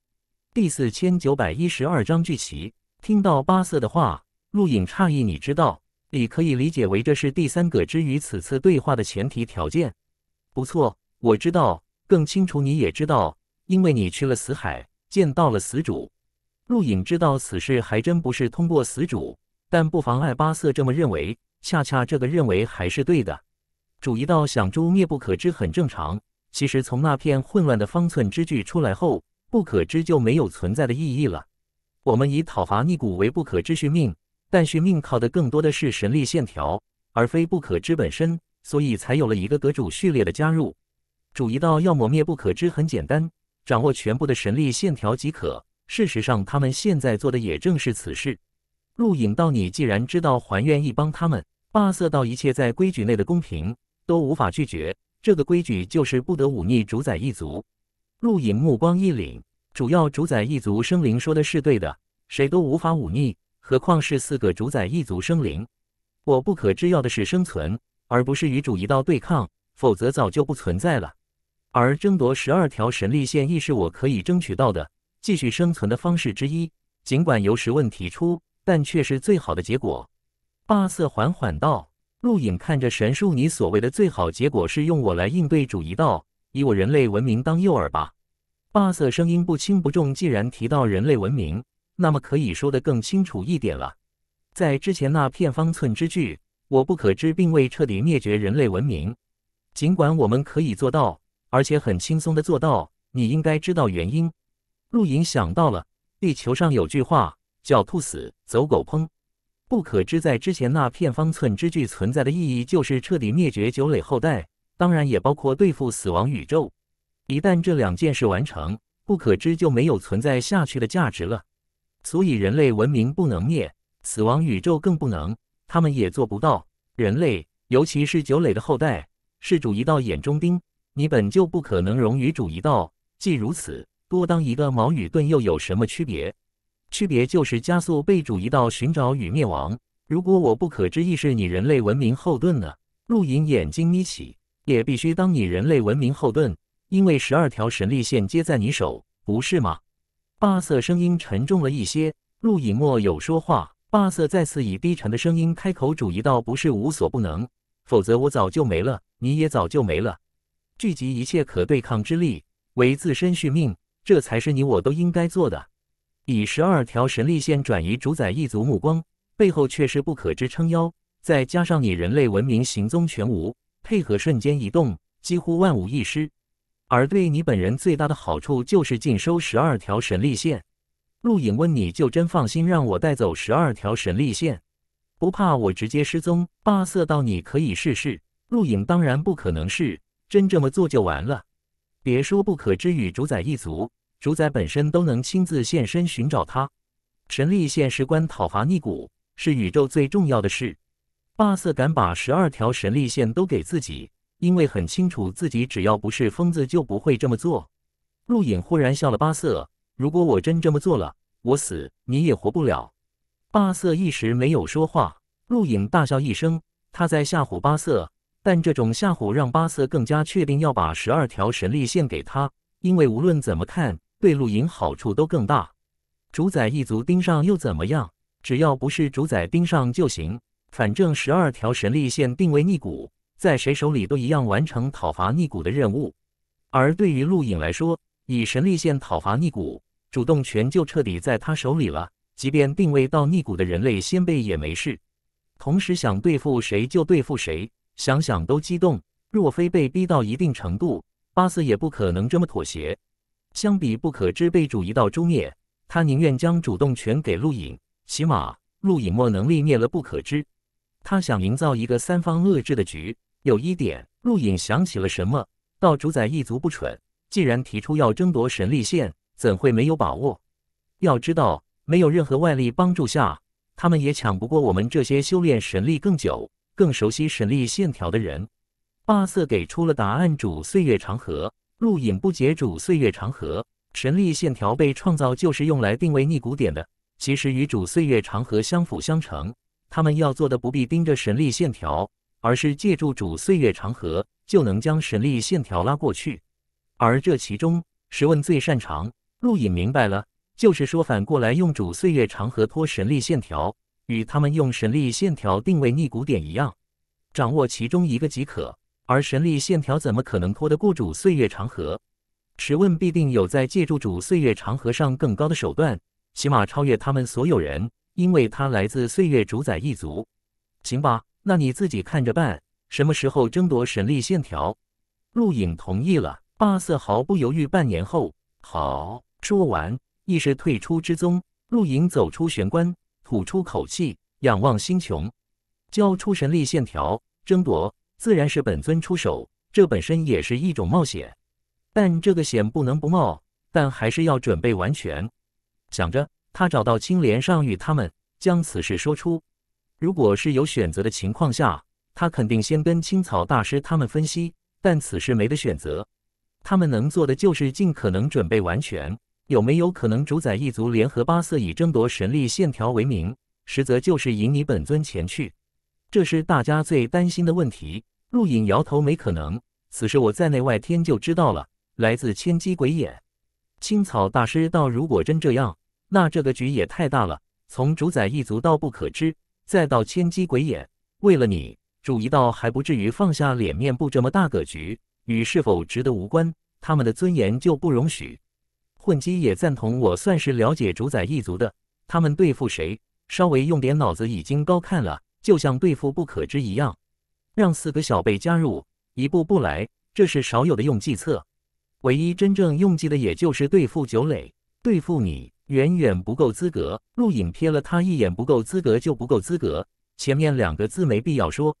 第四千九百一十二章聚齐。听到八色的话，陆影诧异。你知道，你可以理解为这是第三个之于此次对话的前提条件。不错，我知道，更清楚，你也知道。因为你去了死海，见到了死主，陆影知道此事还真不是通过死主，但不妨碍巴瑟这么认为。恰恰这个认为还是对的。主一道想诛灭不可知很正常，其实从那片混乱的方寸之距出来后，不可知就没有存在的意义了。我们以讨伐逆谷为不可知续命，但续命靠的更多的是神力线条，而非不可知本身，所以才有了一个阁主序列的加入。主一道要么灭不可知，很简单。掌握全部的神力线条即可。事实上，他们现在做的也正是此事。陆影道：“你既然知道，还愿意帮他们？”霸色道：“一切在规矩内的公平都无法拒绝。这个规矩就是不得忤逆主宰一族。”陆影目光一凛：“主要主宰一族生灵说的是对的，谁都无法忤逆，何况是四个主宰一族生灵？我不可知，要的是生存，而不是与主一道对抗，否则早就不存在了。”而争夺十二条神力线亦是我可以争取到的继续生存的方式之一，尽管由时问提出，但却是最好的结果。巴瑟缓缓道：“陆影看着神树，你所谓的最好结果是用我来应对主一道，以我人类文明当诱饵吧。”巴瑟声音不轻不重，既然提到人类文明，那么可以说得更清楚一点了。在之前那片方寸之距，我不可知并未彻底灭绝人类文明，尽管我们可以做到。而且很轻松的做到，你应该知道原因。陆隐想到了，地球上有句话：“叫“兔死，走狗烹。”不可知在之前那片方寸之距存在的意义，就是彻底灭绝九垒后代，当然也包括对付死亡宇宙。一旦这两件事完成，不可知就没有存在下去的价值了。所以人类文明不能灭，死亡宇宙更不能，他们也做不到。人类，尤其是九垒的后代，是主一道眼中钉。你本就不可能融于主一道，既如此，多当一个矛与盾又有什么区别？区别就是加速被主一道寻找与灭亡。如果我不可知意是你人类文明后盾呢？陆隐眼睛眯起，也必须当你人类文明后盾，因为十二条神力线接在你手，不是吗？霸色声音沉重了一些。陆隐没有说话。霸色再次以低沉的声音开口：“主一道不是无所不能，否则我早就没了，你也早就没了。”聚集一切可对抗之力，为自身续命，这才是你我都应该做的。以十二条神力线转移主宰一族目光，背后却是不可支撑腰，再加上你人类文明行踪全无，配合瞬间移动，几乎万无一失。而对你本人最大的好处就是尽收十二条神力线。陆影问你，就真放心让我带走十二条神力线？不怕我直接失踪？巴色道，你可以试试。陆影当然不可能是，真这么做就完了，别说不可知与主宰一族，主宰本身都能亲自现身寻找他。神力线士观讨伐逆谷是宇宙最重要的事。巴瑟敢把十二条神力线都给自己，因为很清楚自己只要不是疯子就不会这么做。陆影忽然笑了，巴瑟，如果我真这么做了，我死你也活不了。巴瑟一时没有说话，陆影大笑一声，他在吓唬巴瑟。但这种吓唬让巴瑟更加确定要把十二条神力线给他，因为无论怎么看，对露影好处都更大。主宰一族盯上又怎么样？只要不是主宰盯上就行。反正十二条神力线定位逆谷，在谁手里都一样完成讨伐逆谷的任务。而对于陆影来说，以神力线讨伐逆谷，主动权就彻底在他手里了。即便定位到逆谷的人类先辈也没事，同时想对付谁就对付谁。想想都激动。若非被逼到一定程度，巴斯也不可能这么妥协。相比不可知被主一道诛灭，他宁愿将主动权给陆隐，起码陆隐莫能力灭了不可知。他想营造一个三方遏制的局。有一点，陆隐想起了什么？道主宰一族不蠢，既然提出要争夺神力线，怎会没有把握？要知道，没有任何外力帮助下，他们也抢不过我们这些修炼神力更久。更熟悉神力线条的人，霸色给出了答案。主岁月长河，陆隐不解。主岁月长河，神力线条被创造就是用来定位逆古典的，其实与主岁月长河相辅相成。他们要做的不必盯着神力线条，而是借助主岁月长河就能将神力线条拉过去。而这其中，十问最擅长。陆隐明白了，就是说反过来用主岁月长河拖神力线条。与他们用神力线条定位逆古点一样，掌握其中一个即可。而神力线条怎么可能拖得过主岁月长河？持问必定有在借助主岁月长河上更高的手段，起码超越他们所有人，因为他来自岁月主宰一族。行吧，那你自己看着办，什么时候争夺神力线条？陆影同意了。巴瑟毫不犹豫，半年后。好。说完，意识退出之宗。陆影走出玄关。吐出口气，仰望星穹，交出神力线条，争夺自然是本尊出手，这本身也是一种冒险，但这个险不能不冒，但还是要准备完全。想着他找到青莲上玉他们，将此事说出。如果是有选择的情况下，他肯定先跟青草大师他们分析，但此事没得选择，他们能做的就是尽可能准备完全。有没有可能主宰一族联合八色，以争夺神力线条为名，实则就是引你本尊前去？这是大家最担心的问题。陆隐摇头，没可能。此事我在内外天就知道了，来自千机鬼眼。青草大师道：“如果真这样，那这个局也太大了。从主宰一族到不可知，再到千机鬼眼，为了你，主一道还不至于放下脸面，布这么大个局，与是否值得无关。他们的尊严就不容许。”混基也赞同，我算是了解主宰一族的，他们对付谁，稍微用点脑子已经高看了，就像对付不可知一样，让四个小辈加入，一步步来，这是少有的用计策。唯一真正用计的也就是对付九磊，对付你远远不够资格。陆影瞥了他一眼，不够资格就不够资格，前面两个字没必要说。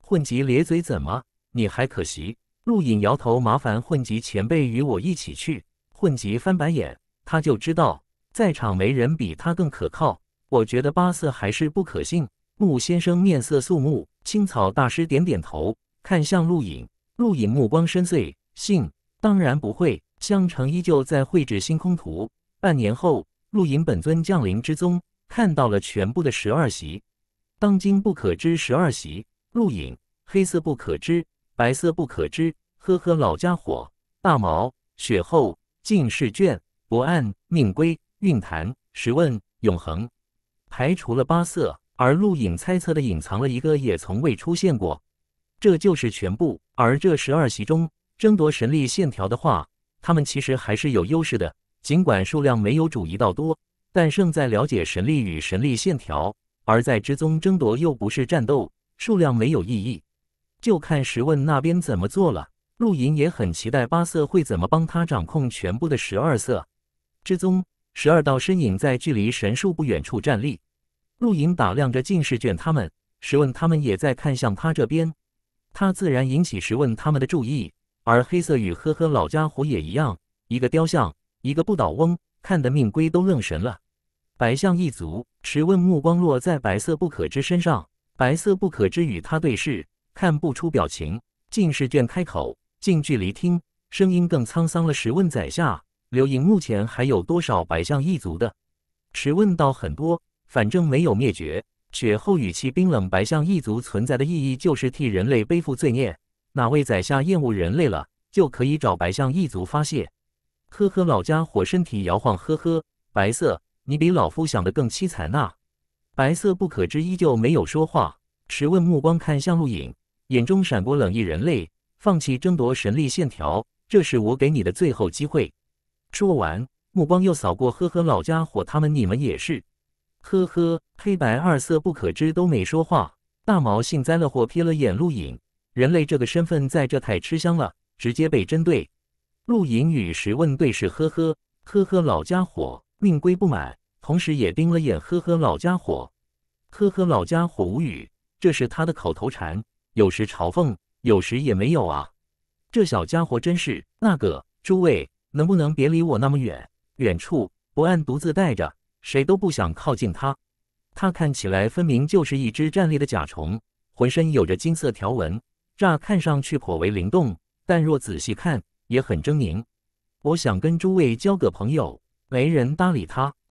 混吉咧嘴，怎么你还可惜？陆影摇头，麻烦混吉前辈与我一起去。混级翻白眼，他就知道在场没人比他更可靠。我觉得八色还是不可信。穆先生面色肃穆，青草大师点点头，看向陆隐。陆隐目光深邃，信当然不会。香城依旧在绘制星空图。半年后，陆隐本尊降临之宗，看到了全部的十二席。当今不可知十二席，陆隐黑色不可知，白色不可知。呵呵，老家伙，大毛雪后。进士卷、博案、命规、韵坛、十问、永恒，排除了八色，而陆影猜测的隐藏了一个也从未出现过，这就是全部。而这十二席中争夺神力线条的话，他们其实还是有优势的，尽管数量没有主一道多，但胜在了解神力与神力线条。而在之宗争夺又不是战斗，数量没有意义，就看十问那边怎么做了。陆莹也很期待八色会怎么帮他掌控全部的十二色之宗。十二道身影在距离神树不远处站立，陆莹打量着近视卷，他们是问他们也在看向他这边，他自然引起石问他们的注意。而黑色与呵呵老家伙也一样，一个雕像，一个不倒翁，看得命龟都愣神了。白象一族石问目光落在白色不可知身上，白色不可知与他对视，看不出表情。近视卷开口。近距离听，声音更沧桑了。十问宰下，刘盈目前还有多少白象一族的？迟问道：“很多，反正没有灭绝。雪后语气冰冷，白象一族存在的意义就是替人类背负罪孽。哪位宰下厌恶人类了，就可以找白象一族发泄。呵呵，老家伙身体摇晃，呵呵。白色，你比老夫想的更凄惨呐。白色不可知，依旧没有说话。迟问目光看向陆影，眼中闪过冷意。人类。放弃争夺神力线条，这是我给你的最后机会。说完，目光又扫过。呵呵，老家伙，他们，你们也是。呵呵，黑白二色不可知都没说话。大毛幸灾乐祸瞥了眼陆影，人类这个身份在这太吃香了，直接被针对。陆影与时问对视，呵呵呵呵，老家伙，命归不满，同时也盯了眼呵呵老家伙，呵呵老家伙无语，这是他的口头禅，有时嘲讽。有时也没有啊，这小家伙真是……那个，诸位能不能别离我那么远？远处不按独自带着，谁都不想靠近他。他看起来分明就是一只站立的甲虫，浑身有着金色条纹，乍看上去颇为灵动，但若仔细看也很狰狞。我想跟诸位交个朋友，没人搭理他。